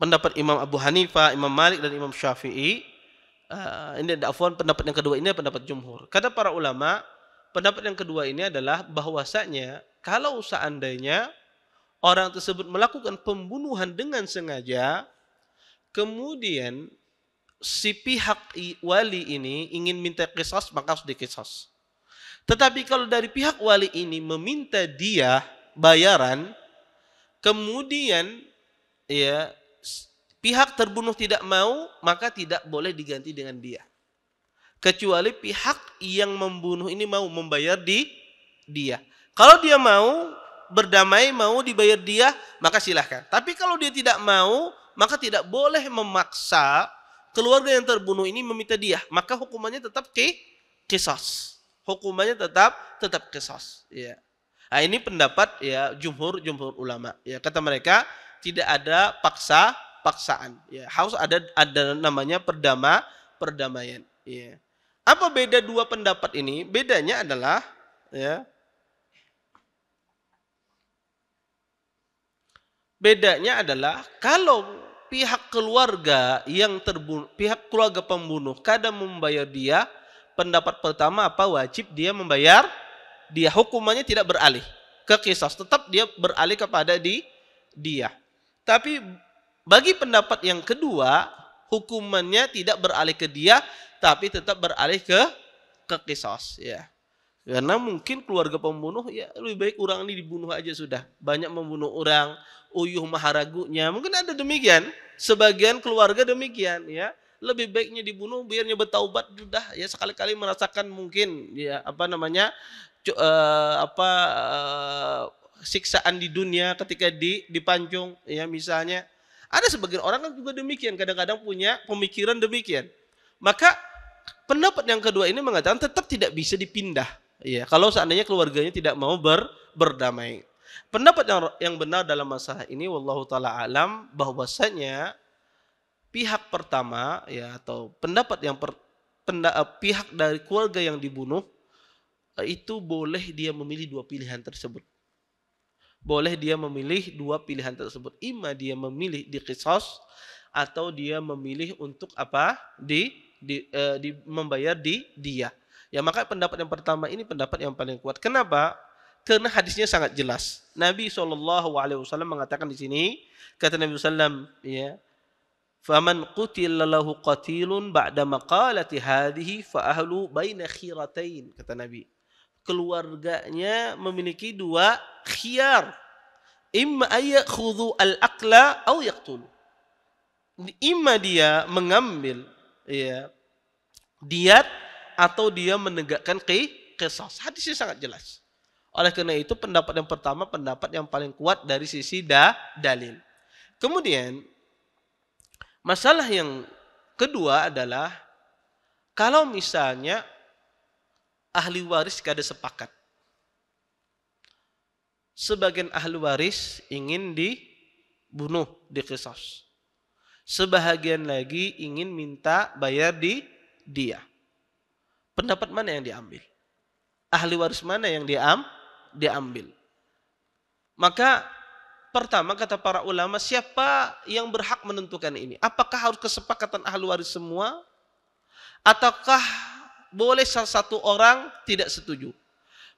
pendapat Imam Abu Hanifah, Imam Malik dan Imam Syafi'i uh, ini ada afwan pendapat yang kedua ini pendapat jumhur. Kata para ulama, pendapat yang kedua ini adalah bahwasanya kalau seandainya orang tersebut melakukan pembunuhan dengan sengaja, kemudian si pihak wali ini ingin minta kisas, maka harus dikisas. Tetapi kalau dari pihak wali ini meminta dia bayaran, kemudian ya pihak terbunuh tidak mau, maka tidak boleh diganti dengan dia. Kecuali pihak yang membunuh ini mau membayar di dia. Kalau dia mau, berdamai mau dibayar dia maka silahkan tapi kalau dia tidak mau maka tidak boleh memaksa keluarga yang terbunuh ini meminta dia maka hukumannya tetap ke kisos hukumannya tetap tetap kisos ya nah, ini pendapat ya jumhur jumhur ulama ya kata mereka tidak ada paksa paksaan ya harus ada ada namanya perdama perdamaian ya apa beda dua pendapat ini bedanya adalah ya Bedanya adalah kalau pihak keluarga yang terbunuh, pihak keluarga pembunuh kadang membayar dia, pendapat pertama apa wajib dia membayar dia hukumannya tidak beralih ke kisah, tetap dia beralih kepada di dia. Tapi bagi pendapat yang kedua hukumannya tidak beralih ke dia tapi tetap beralih ke ke kisos ya. Karena mungkin keluarga pembunuh ya lebih baik orang ini dibunuh aja sudah. Banyak membunuh orang, uyuh maharagunya. Mungkin ada demikian. Sebagian keluarga demikian ya. Lebih baiknya dibunuh biarnya bertaubat sudah ya sekali-kali merasakan mungkin ya apa namanya uh, apa uh, siksaan di dunia ketika di dipancung ya misalnya. Ada sebagian orang kan juga demikian, kadang-kadang punya pemikiran demikian. Maka pendapat yang kedua ini mengatakan tetap tidak bisa dipindah Iya, kalau seandainya keluarganya tidak mau ber, berdamai. Pendapat yang yang benar dalam masalah ini wallahu taala alam bahwasanya pihak pertama ya atau pendapat yang per, penda, eh, pihak dari keluarga yang dibunuh eh, itu boleh dia memilih dua pilihan tersebut. Boleh dia memilih dua pilihan tersebut. Ima dia memilih di kisos atau dia memilih untuk apa? Di, di, uh, di membayar di dia. Ya maka pendapat yang pertama ini pendapat yang paling kuat. Kenapa? Karena hadisnya sangat jelas. Nabi saw mengatakan di sini kata Nabi SAW, ya, فَمَنْ قُتِلَ لَهُ قَتِيلٌ بَعْدَ مَقَالَةِ هَذِهِ فَأَهْلُ بَيْنَ baina kata Nabi keluarganya memiliki dua khiyar imma ayakhudhu al أَوْ يَقْتُلُ yaqtul dia mengambil ya diat atau dia menegakkan ke kesos. Hadisnya sangat jelas. Oleh karena itu pendapat yang pertama pendapat yang paling kuat dari sisi da, dalil. Kemudian masalah yang kedua adalah kalau misalnya ahli waris kada sepakat. Sebagian ahli waris ingin dibunuh di kesos Sebahagian lagi ingin minta bayar di dia. Pendapat mana yang diambil? Ahli waris mana yang diam diambil? Maka pertama kata para ulama siapa yang berhak menentukan ini? Apakah harus kesepakatan ahli waris semua? Ataukah boleh salah satu orang tidak setuju?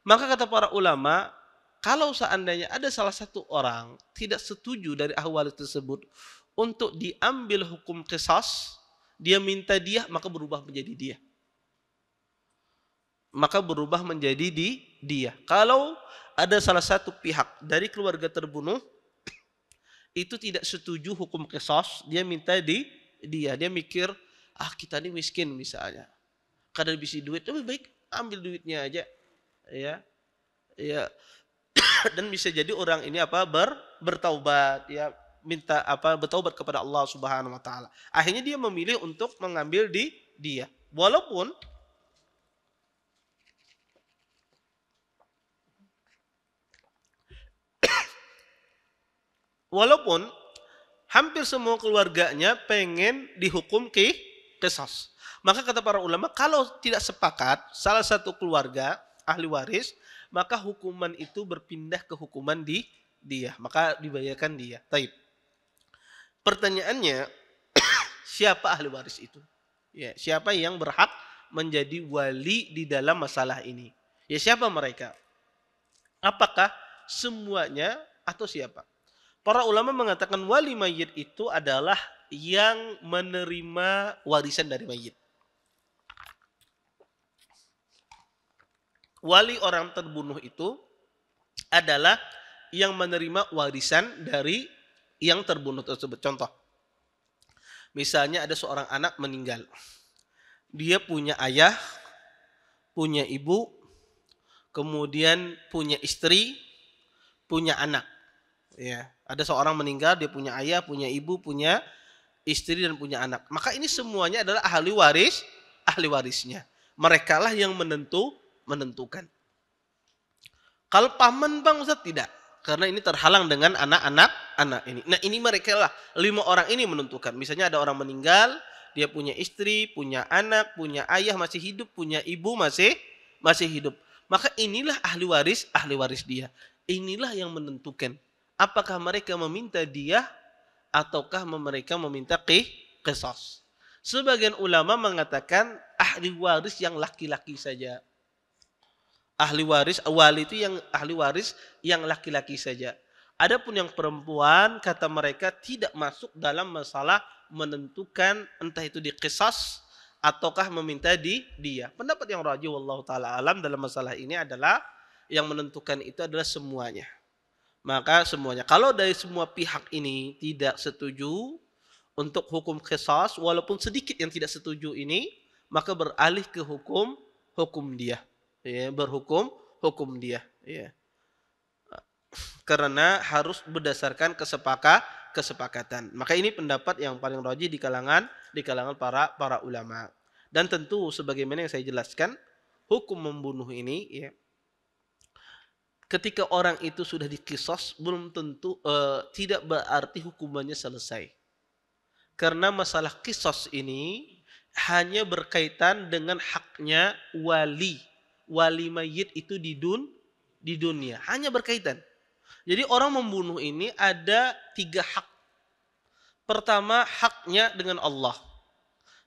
Maka kata para ulama, kalau seandainya ada salah satu orang tidak setuju dari ahli waris tersebut untuk diambil hukum kisas, dia minta dia maka berubah menjadi dia maka berubah menjadi di dia. Kalau ada salah satu pihak dari keluarga terbunuh itu tidak setuju hukum kesos dia minta di dia. Dia mikir, ah kita ini miskin misalnya. Kadang bisa duit, lebih baik ambil duitnya aja. Ya. Ya. Dan bisa jadi orang ini apa ber bertaubat ya minta apa bertaubat kepada Allah Subhanahu wa taala. Akhirnya dia memilih untuk mengambil di dia. Walaupun Walaupun hampir semua keluarganya pengen dihukum ke kesos. Maka kata para ulama, kalau tidak sepakat salah satu keluarga ahli waris, maka hukuman itu berpindah ke hukuman di dia. Maka dibayarkan dia. Taib. Pertanyaannya, siapa ahli waris itu? Ya, siapa yang berhak menjadi wali di dalam masalah ini? Ya siapa mereka? Apakah semuanya atau siapa? Para ulama mengatakan wali mayit itu adalah yang menerima warisan dari mayit. Wali orang terbunuh itu adalah yang menerima warisan dari yang terbunuh tersebut. Contoh, misalnya ada seorang anak meninggal. Dia punya ayah, punya ibu, kemudian punya istri, punya anak. Ya, ada seorang meninggal, dia punya ayah, punya ibu, punya istri dan punya anak. Maka ini semuanya adalah ahli waris, ahli warisnya. Merekalah yang menentu, menentukan. Kalau paman bang Ustaz tidak, karena ini terhalang dengan anak-anak anak ini. Nah ini mereka lah lima orang ini menentukan. Misalnya ada orang meninggal, dia punya istri, punya anak, punya ayah masih hidup, punya ibu masih masih hidup. Maka inilah ahli waris, ahli waris dia. Inilah yang menentukan. Apakah mereka meminta dia ataukah mereka meminta qih, qisas? Sebagian ulama mengatakan ahli waris yang laki-laki saja. Ahli waris awal itu yang ahli waris yang laki-laki saja. Adapun yang perempuan kata mereka tidak masuk dalam masalah menentukan entah itu di qisas ataukah meminta di dia. Pendapat yang rajih Allah taala alam dalam masalah ini adalah yang menentukan itu adalah semuanya maka semuanya. Kalau dari semua pihak ini tidak setuju untuk hukum kisah, walaupun sedikit yang tidak setuju ini, maka beralih ke hukum hukum dia, ya, berhukum hukum dia, ya. Karena harus berdasarkan kesepaka kesepakatan. Maka ini pendapat yang paling roji di kalangan di kalangan para para ulama. Dan tentu sebagaimana yang saya jelaskan, hukum membunuh ini ya ketika orang itu sudah dikisos belum tentu uh, tidak berarti hukumannya selesai. Karena masalah kisos ini hanya berkaitan dengan haknya wali. Wali mayit itu di dun di dunia, hanya berkaitan. Jadi orang membunuh ini ada tiga hak. Pertama haknya dengan Allah.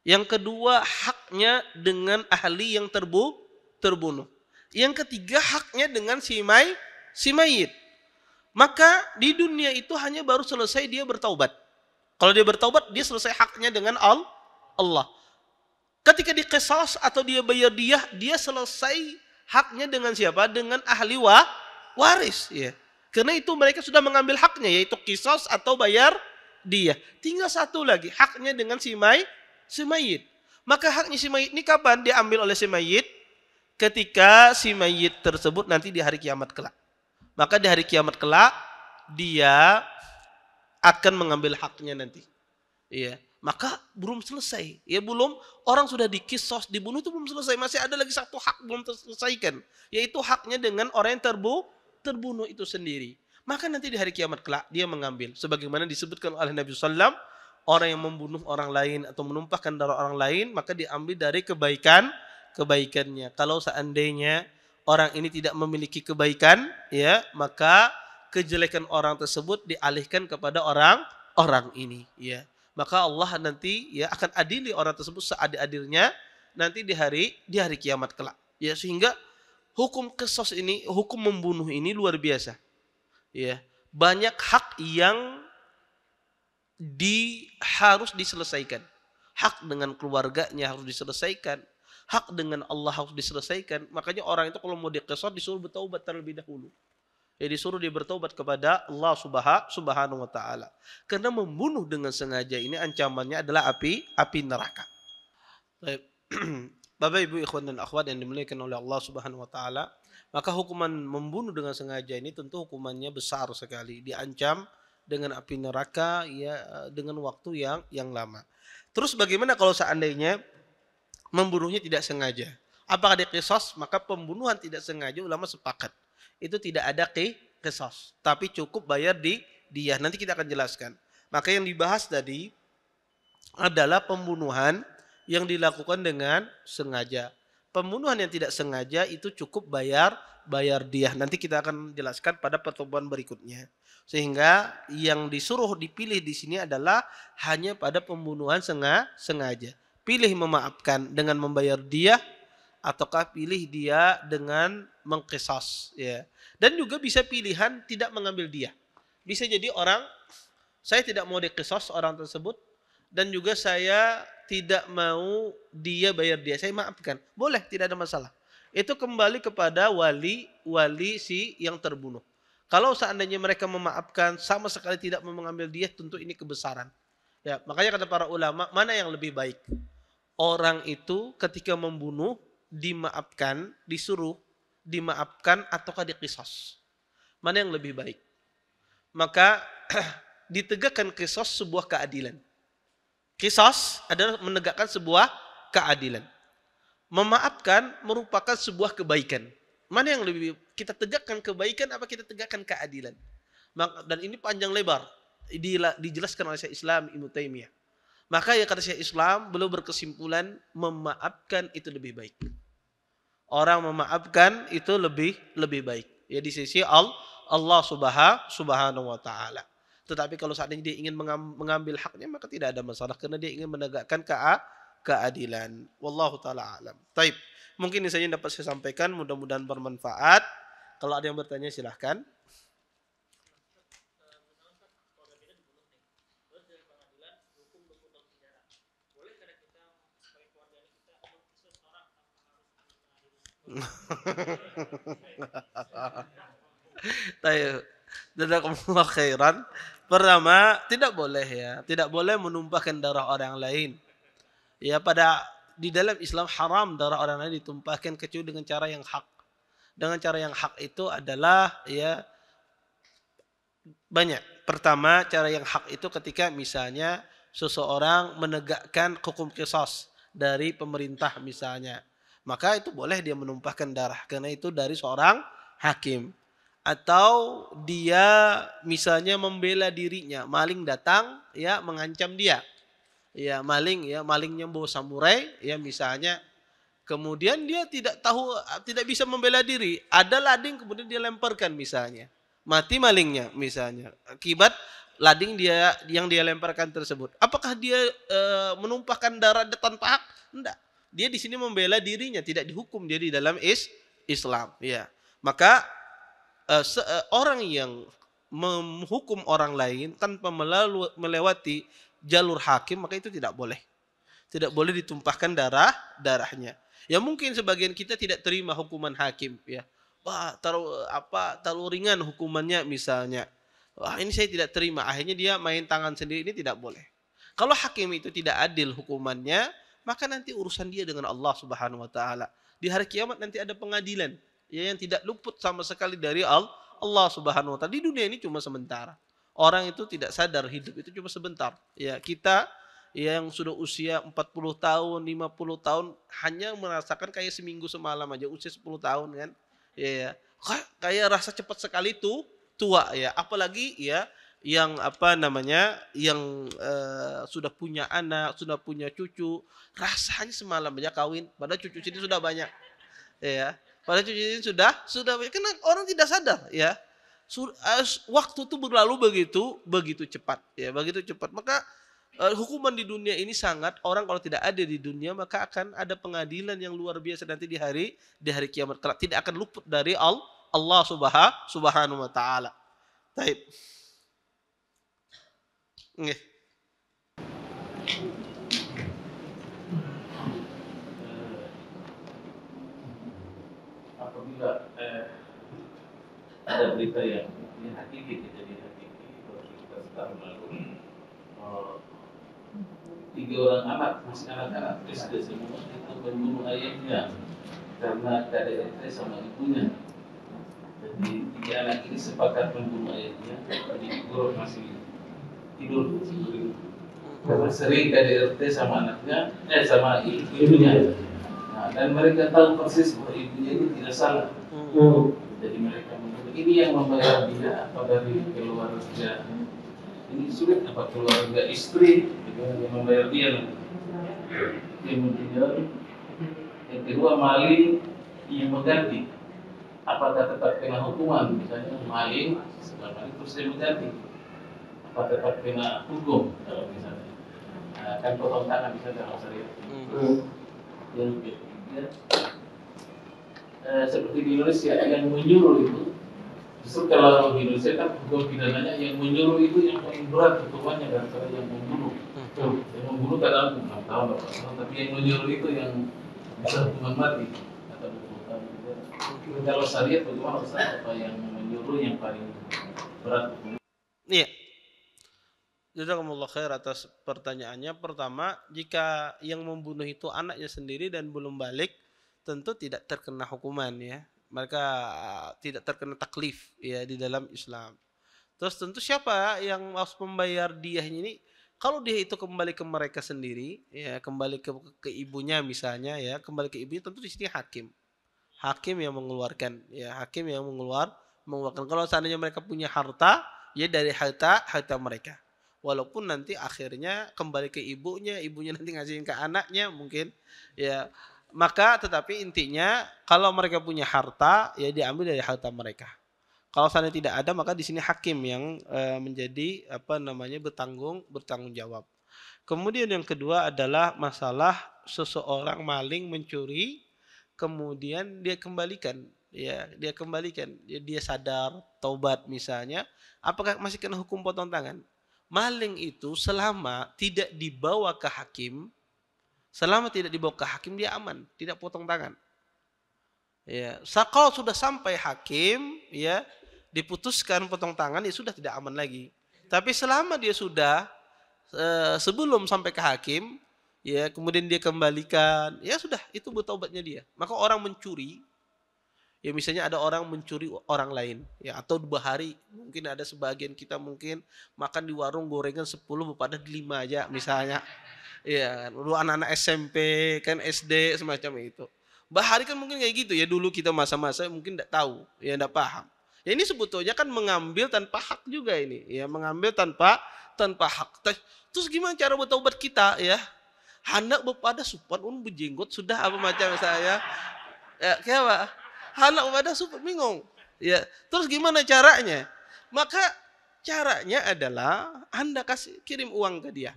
Yang kedua haknya dengan ahli yang terbu terbunuh. Yang ketiga haknya dengan si may, si mayit. Maka di dunia itu hanya baru selesai dia bertaubat. Kalau dia bertaubat, dia selesai haknya dengan Allah. Ketika di kisos atau dia bayar dia, dia selesai haknya dengan siapa? Dengan ahli wa, waris. Ya. Karena itu mereka sudah mengambil haknya, yaitu kisos atau bayar dia. Tinggal satu lagi, haknya dengan si, may, si mayit. Maka haknya si mayit ini kapan diambil oleh si mayit? ketika si mayit tersebut nanti di hari kiamat kelak. Maka di hari kiamat kelak dia akan mengambil haknya nanti. Iya. Maka belum selesai. Ya belum orang sudah dikisos, dibunuh itu belum selesai. Masih ada lagi satu hak belum terselesaikan. Yaitu haknya dengan orang yang terbu, terbunuh itu sendiri. Maka nanti di hari kiamat kelak dia mengambil. Sebagaimana disebutkan oleh Nabi SAW. Orang yang membunuh orang lain atau menumpahkan darah orang lain. Maka diambil dari kebaikan kebaikannya. Kalau seandainya orang ini tidak memiliki kebaikan, ya, maka kejelekan orang tersebut dialihkan kepada orang orang ini, ya. Maka Allah nanti ya akan adili orang tersebut seadil-adilnya nanti di hari di hari kiamat kelak. Ya, sehingga hukum kesos ini, hukum membunuh ini luar biasa. Ya, banyak hak yang di harus diselesaikan. Hak dengan keluarganya harus diselesaikan, hak dengan Allah harus diselesaikan. Makanya orang itu kalau mau dikesor disuruh bertaubat terlebih dahulu. Ya disuruh dia bertobat kepada Allah subhanahu wa ta'ala. Karena membunuh dengan sengaja ini ancamannya adalah api api neraka. Baik. Bapak Ibu ikhwan dan akhwat yang dimiliki oleh Allah Subhanahu wa taala, maka hukuman membunuh dengan sengaja ini tentu hukumannya besar sekali, diancam dengan api neraka ya dengan waktu yang yang lama. Terus bagaimana kalau seandainya membunuhnya tidak sengaja. Apakah ada kisos? Maka pembunuhan tidak sengaja ulama sepakat. Itu tidak ada ke kisos. Tapi cukup bayar di dia. Nanti kita akan jelaskan. Maka yang dibahas tadi adalah pembunuhan yang dilakukan dengan sengaja. Pembunuhan yang tidak sengaja itu cukup bayar bayar dia. Nanti kita akan jelaskan pada pertemuan berikutnya. Sehingga yang disuruh dipilih di sini adalah hanya pada pembunuhan sengaja pilih memaafkan dengan membayar dia ataukah pilih dia dengan mengkisos ya dan juga bisa pilihan tidak mengambil dia bisa jadi orang saya tidak mau dikisos orang tersebut dan juga saya tidak mau dia bayar dia saya maafkan boleh tidak ada masalah itu kembali kepada wali wali si yang terbunuh kalau seandainya mereka memaafkan sama sekali tidak mengambil dia tentu ini kebesaran ya makanya kata para ulama mana yang lebih baik orang itu ketika membunuh dimaafkan, disuruh dimaafkan ataukah dikisos? Mana yang lebih baik? Maka ditegakkan kisos sebuah keadilan. Kisos adalah menegakkan sebuah keadilan. Memaafkan merupakan sebuah kebaikan. Mana yang lebih kita tegakkan kebaikan apa kita tegakkan keadilan? Dan ini panjang lebar dijelaskan oleh Islam Ibnu Taimiyah. Maka ya kata Syekh Islam belum berkesimpulan memaafkan itu lebih baik. Orang memaafkan itu lebih lebih baik. Ya di sisi Allah, subhanahu wa ta'ala. Tetapi kalau saat ini dia ingin mengambil haknya maka tidak ada masalah karena dia ingin menegakkan kea keadilan. Wallahu taala alam. Taib. Mungkin ini saja yang dapat saya sampaikan, mudah-mudahan bermanfaat. Kalau ada yang bertanya silahkan. Tayo. Jazakumullah khairan. Pertama, tidak boleh ya, tidak boleh menumpahkan darah orang lain. Ya pada di dalam Islam haram darah orang lain ditumpahkan kecuali dengan cara yang hak. Dengan cara yang hak itu adalah ya banyak. Pertama, cara yang hak itu ketika misalnya seseorang menegakkan hukum kisos dari pemerintah misalnya maka itu boleh dia menumpahkan darah karena itu dari seorang hakim atau dia misalnya membela dirinya maling datang ya mengancam dia ya maling ya malingnya bawa samurai ya misalnya kemudian dia tidak tahu tidak bisa membela diri ada lading kemudian dia lemparkan misalnya mati malingnya misalnya akibat lading dia yang dia lemparkan tersebut apakah dia e, menumpahkan darah tanpa hak enggak dia di sini membela dirinya, tidak dihukum jadi dalam is Islam. Ya, maka uh, se, uh, orang yang menghukum orang lain tanpa melalu, melewati jalur hakim maka itu tidak boleh. Tidak boleh ditumpahkan darah darahnya. Ya mungkin sebagian kita tidak terima hukuman hakim ya. Wah, terlalu apa terlalu ringan hukumannya misalnya. Wah, ini saya tidak terima. Akhirnya dia main tangan sendiri ini tidak boleh. Kalau hakim itu tidak adil hukumannya, maka nanti urusan dia dengan Allah Subhanahu wa taala. Di hari kiamat nanti ada pengadilan ya yang tidak luput sama sekali dari Allah Subhanahu wa taala. Di dunia ini cuma sementara. Orang itu tidak sadar hidup itu cuma sebentar. Ya, kita yang sudah usia 40 tahun, 50 tahun hanya merasakan kayak seminggu semalam aja usia 10 tahun kan. Ya, ya. kayak rasa cepat sekali tuh tua ya. Apalagi ya yang apa namanya yang uh, sudah punya anak sudah punya cucu rasanya semalam aja kawin padahal cucu sini sudah banyak ya padahal cucu sini sudah sudah banyak karena orang tidak sadar ya Sur, uh, waktu itu berlalu begitu begitu cepat ya begitu cepat maka uh, hukuman di dunia ini sangat orang kalau tidak ada di dunia maka akan ada pengadilan yang luar biasa nanti di hari di hari kiamat kelak tidak akan luput dari Allah subhanahu subhanahu wa taala. Baik. Nggih. Apabila eh, ada berita yang ini hati kejadian hakiki, baru kita sekarang lalu, eh, tiga orang anak masih anak-anak SD semua itu membunuh ayahnya karena tidak ada sama ibunya. Jadi tiga anak ini sepakat membunuh ayahnya, jadi ibu masih tidur karena sering KDRT sama anaknya eh sama ibunya iya. nah, dan mereka tahu persis bahwa ibunya itu tidak salah hmm. jadi mereka menurut ini yang membayar dia apa dari keluarga ini sulit apa keluarga istri yang membayar dia kemudian yang yang kedua maling yang mengganti apakah tetap kena hukuman misalnya maling sebenarnya terus dia mengganti pada terkena hukum kalau misalnya nah, kan potong tangan bisa dalam sering ya hmm. eh, seperti di Indonesia yang menyuruh itu justru kalau di Indonesia kan hukum pidananya yang menyuruh itu yang paling berat hukumannya dan kalau yang membunuh hmm. yang membunuh kan aku nggak tahu berapa tapi yang menyuruh itu yang bisa hukuman mati atau hukuman tahun kalau syariat bagaimana apa yang menyuruh yang paling berat Iya. Jazakumullah khair atas pertanyaannya. Pertama, jika yang membunuh itu anaknya sendiri dan belum balik, tentu tidak terkena hukuman ya. Mereka eh, tidak terkena taklif ya di dalam Islam. Terus tentu siapa yang harus membayar dia ini? Kalau dia itu kembali ke mereka sendiri, ya kembali ke, ke ibunya misalnya ya, kembali ke ibunya tentu di sini hakim. Hakim yang mengeluarkan ya, hakim yang mengeluar mengeluarkan. Kalau seandainya mereka punya harta, ya dari harta harta mereka walaupun nanti akhirnya kembali ke ibunya, ibunya nanti ngasihin ke anaknya mungkin ya maka tetapi intinya kalau mereka punya harta ya diambil dari harta mereka. Kalau sana tidak ada maka di sini hakim yang e, menjadi apa namanya bertanggung bertanggung jawab. Kemudian yang kedua adalah masalah seseorang maling mencuri kemudian dia kembalikan ya dia kembalikan dia sadar taubat misalnya apakah masih kena hukum potong tangan maling itu selama tidak dibawa ke hakim, selama tidak dibawa ke hakim dia aman, tidak potong tangan. Ya, kalau sudah sampai hakim, ya diputuskan potong tangan ya sudah tidak aman lagi. Tapi selama dia sudah eh, sebelum sampai ke hakim, ya kemudian dia kembalikan, ya sudah itu buta obatnya dia. Maka orang mencuri ya misalnya ada orang mencuri orang lain ya atau dua hari mungkin ada sebagian kita mungkin makan di warung gorengan 10 pada di 5 aja misalnya ya dulu kan, anak-anak SMP kan SD semacam itu bahari kan mungkin kayak gitu ya dulu kita masa-masa mungkin tidak tahu ya tidak paham ya ini sebetulnya kan mengambil tanpa hak juga ini ya mengambil tanpa tanpa hak terus gimana cara bertobat kita ya hendak berpada supan un bejenggot sudah apa macam saya ya kayak apa anak wadah super bingung. Ya, terus gimana caranya? Maka caranya adalah Anda kasih kirim uang ke dia.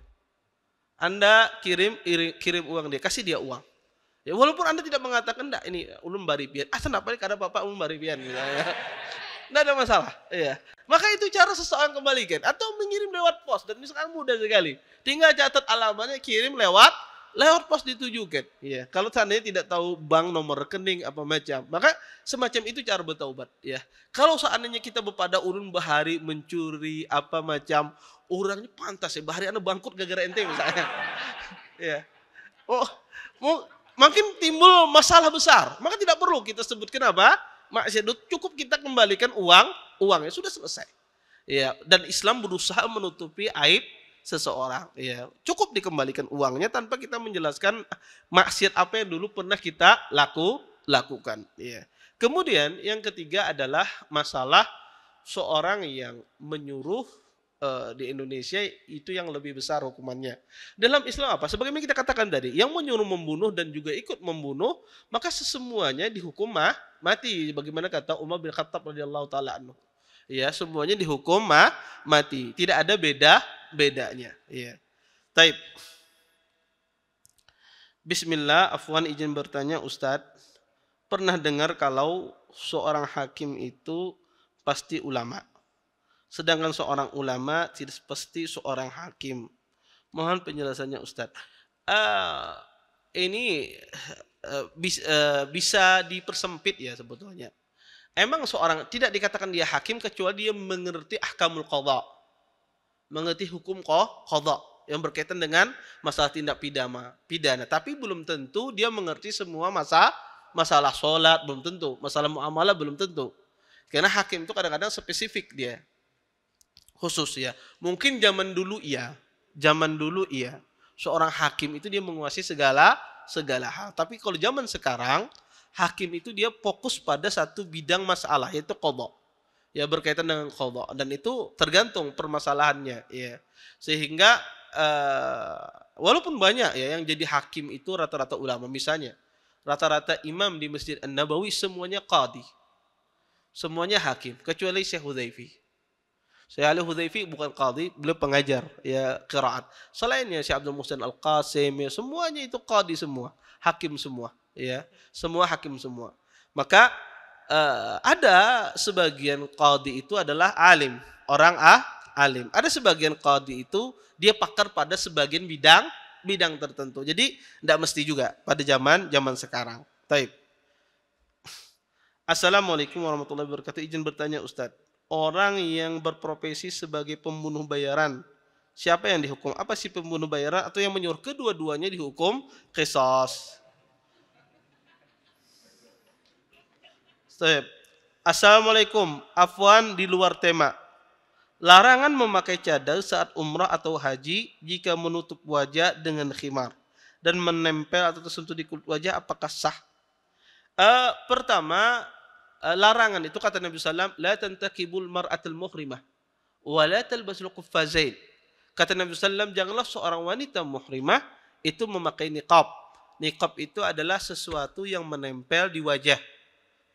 Anda kirim kirim uang dia, kasih dia uang. Ya, walaupun Anda tidak mengatakan enggak ini ulum baribian. Ah, kenapa ini karena Bapak ulum baribian misalnya. Enggak ada masalah. Iya. Maka itu cara seseorang kembalikan atau mengirim lewat pos dan misalkan mudah sekali. Tinggal catat alamatnya kirim lewat lewat pos ditujukan. Ya, kalau seandainya tidak tahu bank nomor rekening apa macam, maka semacam itu cara bertaubat. Ya, kalau seandainya kita berpada urun bahari mencuri apa macam, orangnya pantas ya bahari anda bangkrut gara-gara ente misalnya. ya, oh, mau makin timbul masalah besar, maka tidak perlu kita sebutkan apa maksiat. Cukup kita kembalikan uang, uangnya sudah selesai. Ya, dan Islam berusaha menutupi aib seseorang. Ya, cukup dikembalikan uangnya tanpa kita menjelaskan ah, maksiat apa yang dulu pernah kita laku lakukan. Ya. Kemudian yang ketiga adalah masalah seorang yang menyuruh uh, di Indonesia itu yang lebih besar hukumannya. Dalam Islam apa? Sebagaimana kita katakan tadi, yang menyuruh membunuh dan juga ikut membunuh, maka sesemuanya dihukum mah, mati. Bagaimana kata Umar bin Khattab radhiyallahu taala Ya, semuanya dihukum mah, mati. Tidak ada beda bedanya. Ya. Taib. Bismillah, Afwan izin bertanya Ustadz, pernah dengar kalau seorang hakim itu pasti ulama. Sedangkan seorang ulama tidak pasti seorang hakim. Mohon penjelasannya Ustadz. Uh, eh, ini uh, bis, uh, bisa dipersempit ya sebetulnya. Emang seorang tidak dikatakan dia hakim kecuali dia mengerti ahkamul qadha mengerti hukum kodok yang berkaitan dengan masalah tindak pidana, pidana. Tapi belum tentu dia mengerti semua masa masalah sholat belum tentu, masalah muamalah belum tentu. Karena hakim itu kadang-kadang spesifik dia, khusus ya. Mungkin zaman dulu iya, zaman dulu iya. Seorang hakim itu dia menguasai segala segala hal. Tapi kalau zaman sekarang, hakim itu dia fokus pada satu bidang masalah yaitu kodok ya berkaitan dengan qadha dan itu tergantung permasalahannya ya. Sehingga uh, walaupun banyak ya yang jadi hakim itu rata-rata ulama misalnya rata-rata imam di Masjid An-Nabawi semuanya qadi. Semuanya hakim kecuali Syekh Hudzaifi. Syekh Ali Hudzaifi bukan qadi, beliau pengajar ya qiraat. Selainnya Syekh Abdul Muhsin Al-Qasim ya semuanya itu qadi semua, hakim semua ya. Semua hakim semua. Maka uh, ada sebagian qadi itu adalah alim, orang ah, alim. Ada sebagian qadi itu dia pakar pada sebagian bidang bidang tertentu. Jadi tidak mesti juga pada zaman zaman sekarang. Taib. Assalamualaikum warahmatullahi wabarakatuh. Izin bertanya Ustadz. Orang yang berprofesi sebagai pembunuh bayaran, siapa yang dihukum? Apa sih pembunuh bayaran atau yang menyuruh kedua-duanya dihukum? Kisos. Assalamualaikum. Afwan di luar tema. Larangan memakai cadar saat umrah atau haji jika menutup wajah dengan khimar dan menempel atau tersentuh di kulit wajah apakah sah? Uh, pertama, eh, larangan itu kata Nabi SAW, La tantakibul mar'atul muhrimah wa la talbasul quffazain. Kata Nabi SAW, janganlah seorang wanita muhrimah itu memakai niqab. Niqab itu adalah sesuatu yang menempel di wajah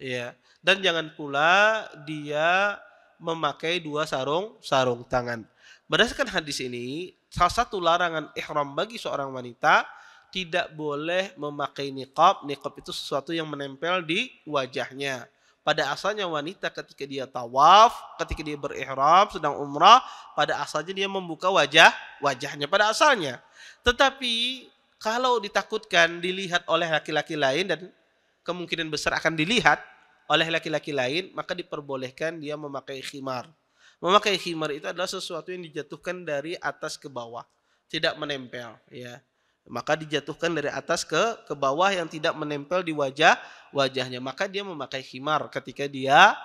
Ya, Dan jangan pula dia memakai dua sarung sarung tangan. Berdasarkan hadis ini, salah satu larangan ihram bagi seorang wanita tidak boleh memakai niqab. Niqab itu sesuatu yang menempel di wajahnya. Pada asalnya wanita ketika dia tawaf, ketika dia berihram, sedang umrah, pada asalnya dia membuka wajah, wajahnya pada asalnya. Tetapi kalau ditakutkan dilihat oleh laki-laki lain dan kemungkinan besar akan dilihat, oleh laki-laki lain, maka diperbolehkan dia memakai khimar. Memakai khimar itu adalah sesuatu yang dijatuhkan dari atas ke bawah, tidak menempel, ya. Maka dijatuhkan dari atas ke ke bawah yang tidak menempel di wajah wajahnya. Maka dia memakai khimar ketika dia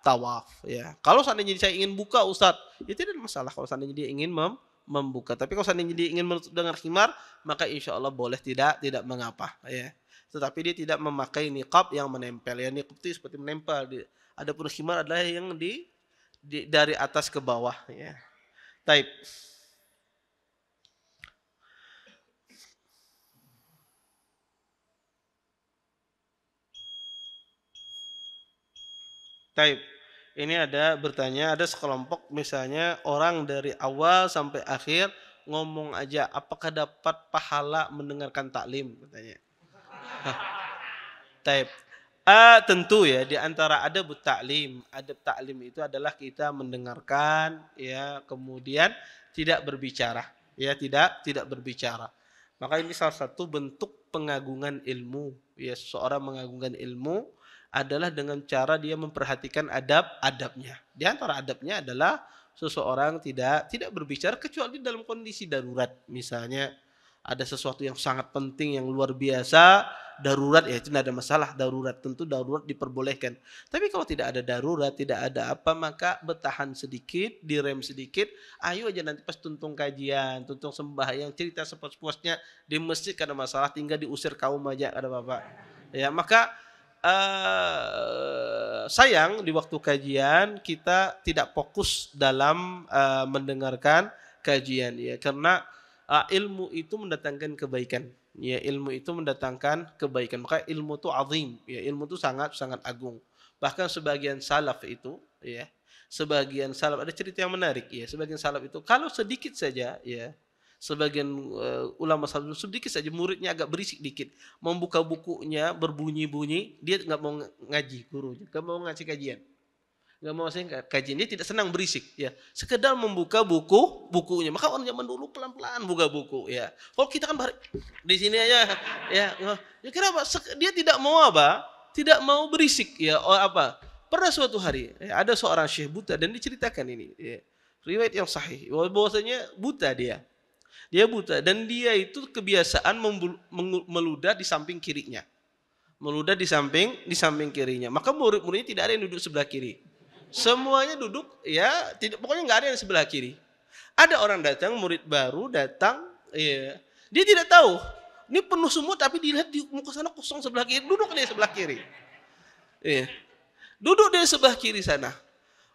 tawaf, ya. Kalau seandainya saya ingin buka, Ustadz, itu ya tidak masalah kalau seandainya dia ingin mem membuka. Tapi kalau seandainya dia ingin menutup dengan khimar, maka insya Allah boleh tidak tidak mengapa, ya tetapi dia tidak memakai niqab yang menempel. Ya niqab itu seperti menempel. Adapun khimar adalah yang di, di dari atas ke bawah ya. Taib. Taib. Ini ada bertanya, ada sekelompok misalnya orang dari awal sampai akhir ngomong aja apakah dapat pahala mendengarkan taklim katanya. Taib. Uh, tentu ya di antara adab taklim, adab taklim itu adalah kita mendengarkan ya kemudian tidak berbicara ya tidak tidak berbicara. Maka ini salah satu bentuk pengagungan ilmu. Ya seorang mengagungkan ilmu adalah dengan cara dia memperhatikan adab-adabnya. Di antara adabnya adalah seseorang tidak tidak berbicara kecuali dalam kondisi darurat misalnya ada sesuatu yang sangat penting yang luar biasa darurat ya itu tidak ada masalah darurat tentu darurat diperbolehkan tapi kalau tidak ada darurat tidak ada apa maka bertahan sedikit direm sedikit ayo aja nanti pas tuntung kajian tuntung sembahyang cerita sepuas-puasnya di masjid karena masalah tinggal diusir kaum aja ada bapak ya maka Uh, sayang di waktu kajian kita tidak fokus dalam uh, mendengarkan kajian ya karena uh, ilmu itu mendatangkan kebaikan. Ya, ilmu itu mendatangkan kebaikan. Maka ilmu itu azim, ya, ilmu itu sangat sangat agung. Bahkan sebagian salaf itu, ya, sebagian salaf ada cerita yang menarik, ya, sebagian salaf itu kalau sedikit saja, ya, sebagian uh, ulama salaf sedikit saja muridnya agak berisik dikit, membuka bukunya berbunyi-bunyi, dia nggak mau ngaji gurunya, nggak mau ngaji kajian nggak mau saya kajian dia tidak senang berisik ya sekedar membuka buku bukunya maka orang zaman dulu pelan pelan buka buku ya kalau kita kan di sini aja ya ya apa dia tidak mau apa tidak mau berisik ya oh, apa pernah suatu hari ya, ada seorang syekh buta dan diceritakan ini ya, riwayat yang sahih bahwasanya buta dia dia buta dan dia itu kebiasaan meludah di samping kirinya meludah di samping di samping kirinya maka murid-muridnya tidak ada yang duduk sebelah kiri Semuanya duduk ya, tidak pokoknya nggak ada yang sebelah kiri. Ada orang datang, murid baru datang, ya. Dia tidak tahu. Ini penuh semua tapi dilihat di muka sana kosong sebelah kiri, duduk di sebelah kiri. Ya. Duduk di sebelah kiri sana.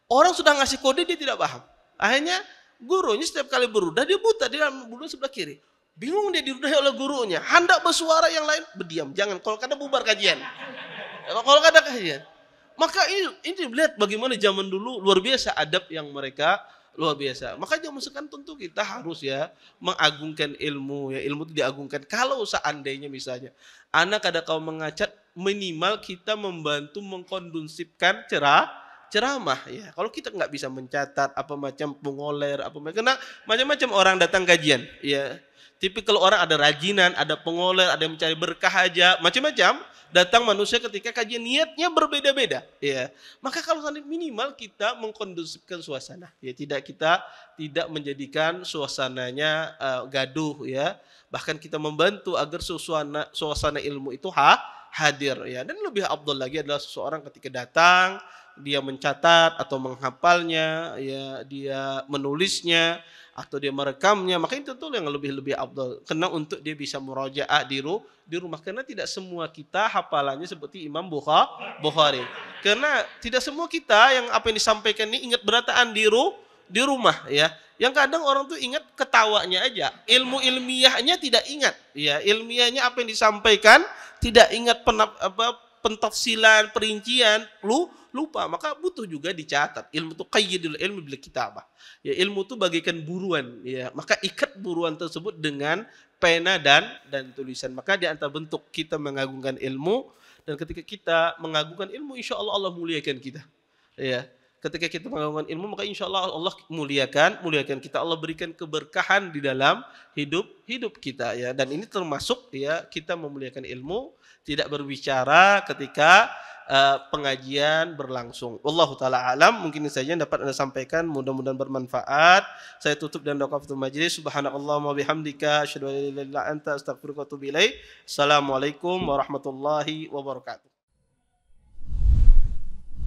Orang sudah ngasih kode dia tidak paham. Akhirnya gurunya setiap kali berudah dia buta, dia berudah sebelah kiri. Bingung dia dirudahi oleh gurunya. Hendak bersuara yang lain, berdiam. Jangan, kalau kada bubar kajian. Kalau kada kajian. Maka ini ini lihat bagaimana zaman dulu luar biasa adab yang mereka luar biasa. Maka zaman sekarang tentu kita harus ya mengagungkan ilmu ya ilmu itu diagungkan. Kalau seandainya misalnya anak ada kau mengacat minimal kita membantu mengkondusifkan cerah ceramah ya. Kalau kita nggak bisa mencatat apa macam pengoler apa macam macam-macam orang datang kajian ya Tipikal orang ada rajinan, ada pengoler, ada yang mencari berkah aja, macam-macam. Datang manusia ketika kajian niatnya berbeda-beda. Ya. Maka kalau minimal kita mengkondusifkan suasana. Ya, tidak kita tidak menjadikan suasananya uh, gaduh ya. Bahkan kita membantu agar suasana suasana ilmu itu ha, hadir ya. Dan lebih abdul lagi adalah seseorang ketika datang dia mencatat atau menghafalnya, ya dia menulisnya, atau dia merekamnya, maka itu tuh yang lebih-lebih abdul. Karena untuk dia bisa murajaah di, di rumah. Karena tidak semua kita hafalannya seperti Imam Bukhari. Karena tidak semua kita yang apa yang disampaikan ini ingat berataan di di rumah ya. Yang kadang orang tuh ingat ketawanya aja. Ilmu ilmiahnya tidak ingat. Ya, ilmiahnya apa yang disampaikan tidak ingat penap, perincian, lu lupa maka butuh juga dicatat ilmu itu qayyidul ilmu bila kitabah ya ilmu itu bagaikan buruan ya maka ikat buruan tersebut dengan pena dan dan tulisan maka di antara bentuk kita mengagungkan ilmu dan ketika kita mengagungkan ilmu insya Allah Allah muliakan kita ya ketika kita mengagungkan ilmu maka insya Allah Allah muliakan muliakan kita Allah berikan keberkahan di dalam hidup hidup kita ya dan ini termasuk ya kita memuliakan ilmu tidak berbicara ketika uh, pengajian berlangsung. Wallahu taala alam, mungkin ini saja yang dapat Anda sampaikan, mudah-mudahan bermanfaat. Saya tutup dan doa untuk majelis. wa bihamdika asyhadu an la ilaha anta astaghfiruka wa atubu Assalamualaikum warahmatullahi wabarakatuh.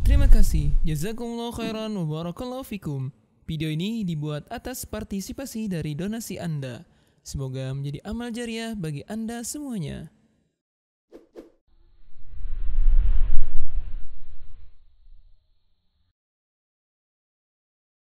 Terima kasih. Jazakumullah khairan wa barakallahu fikum. Video ini dibuat atas partisipasi dari donasi Anda. Semoga menjadi amal jariah bagi Anda semuanya.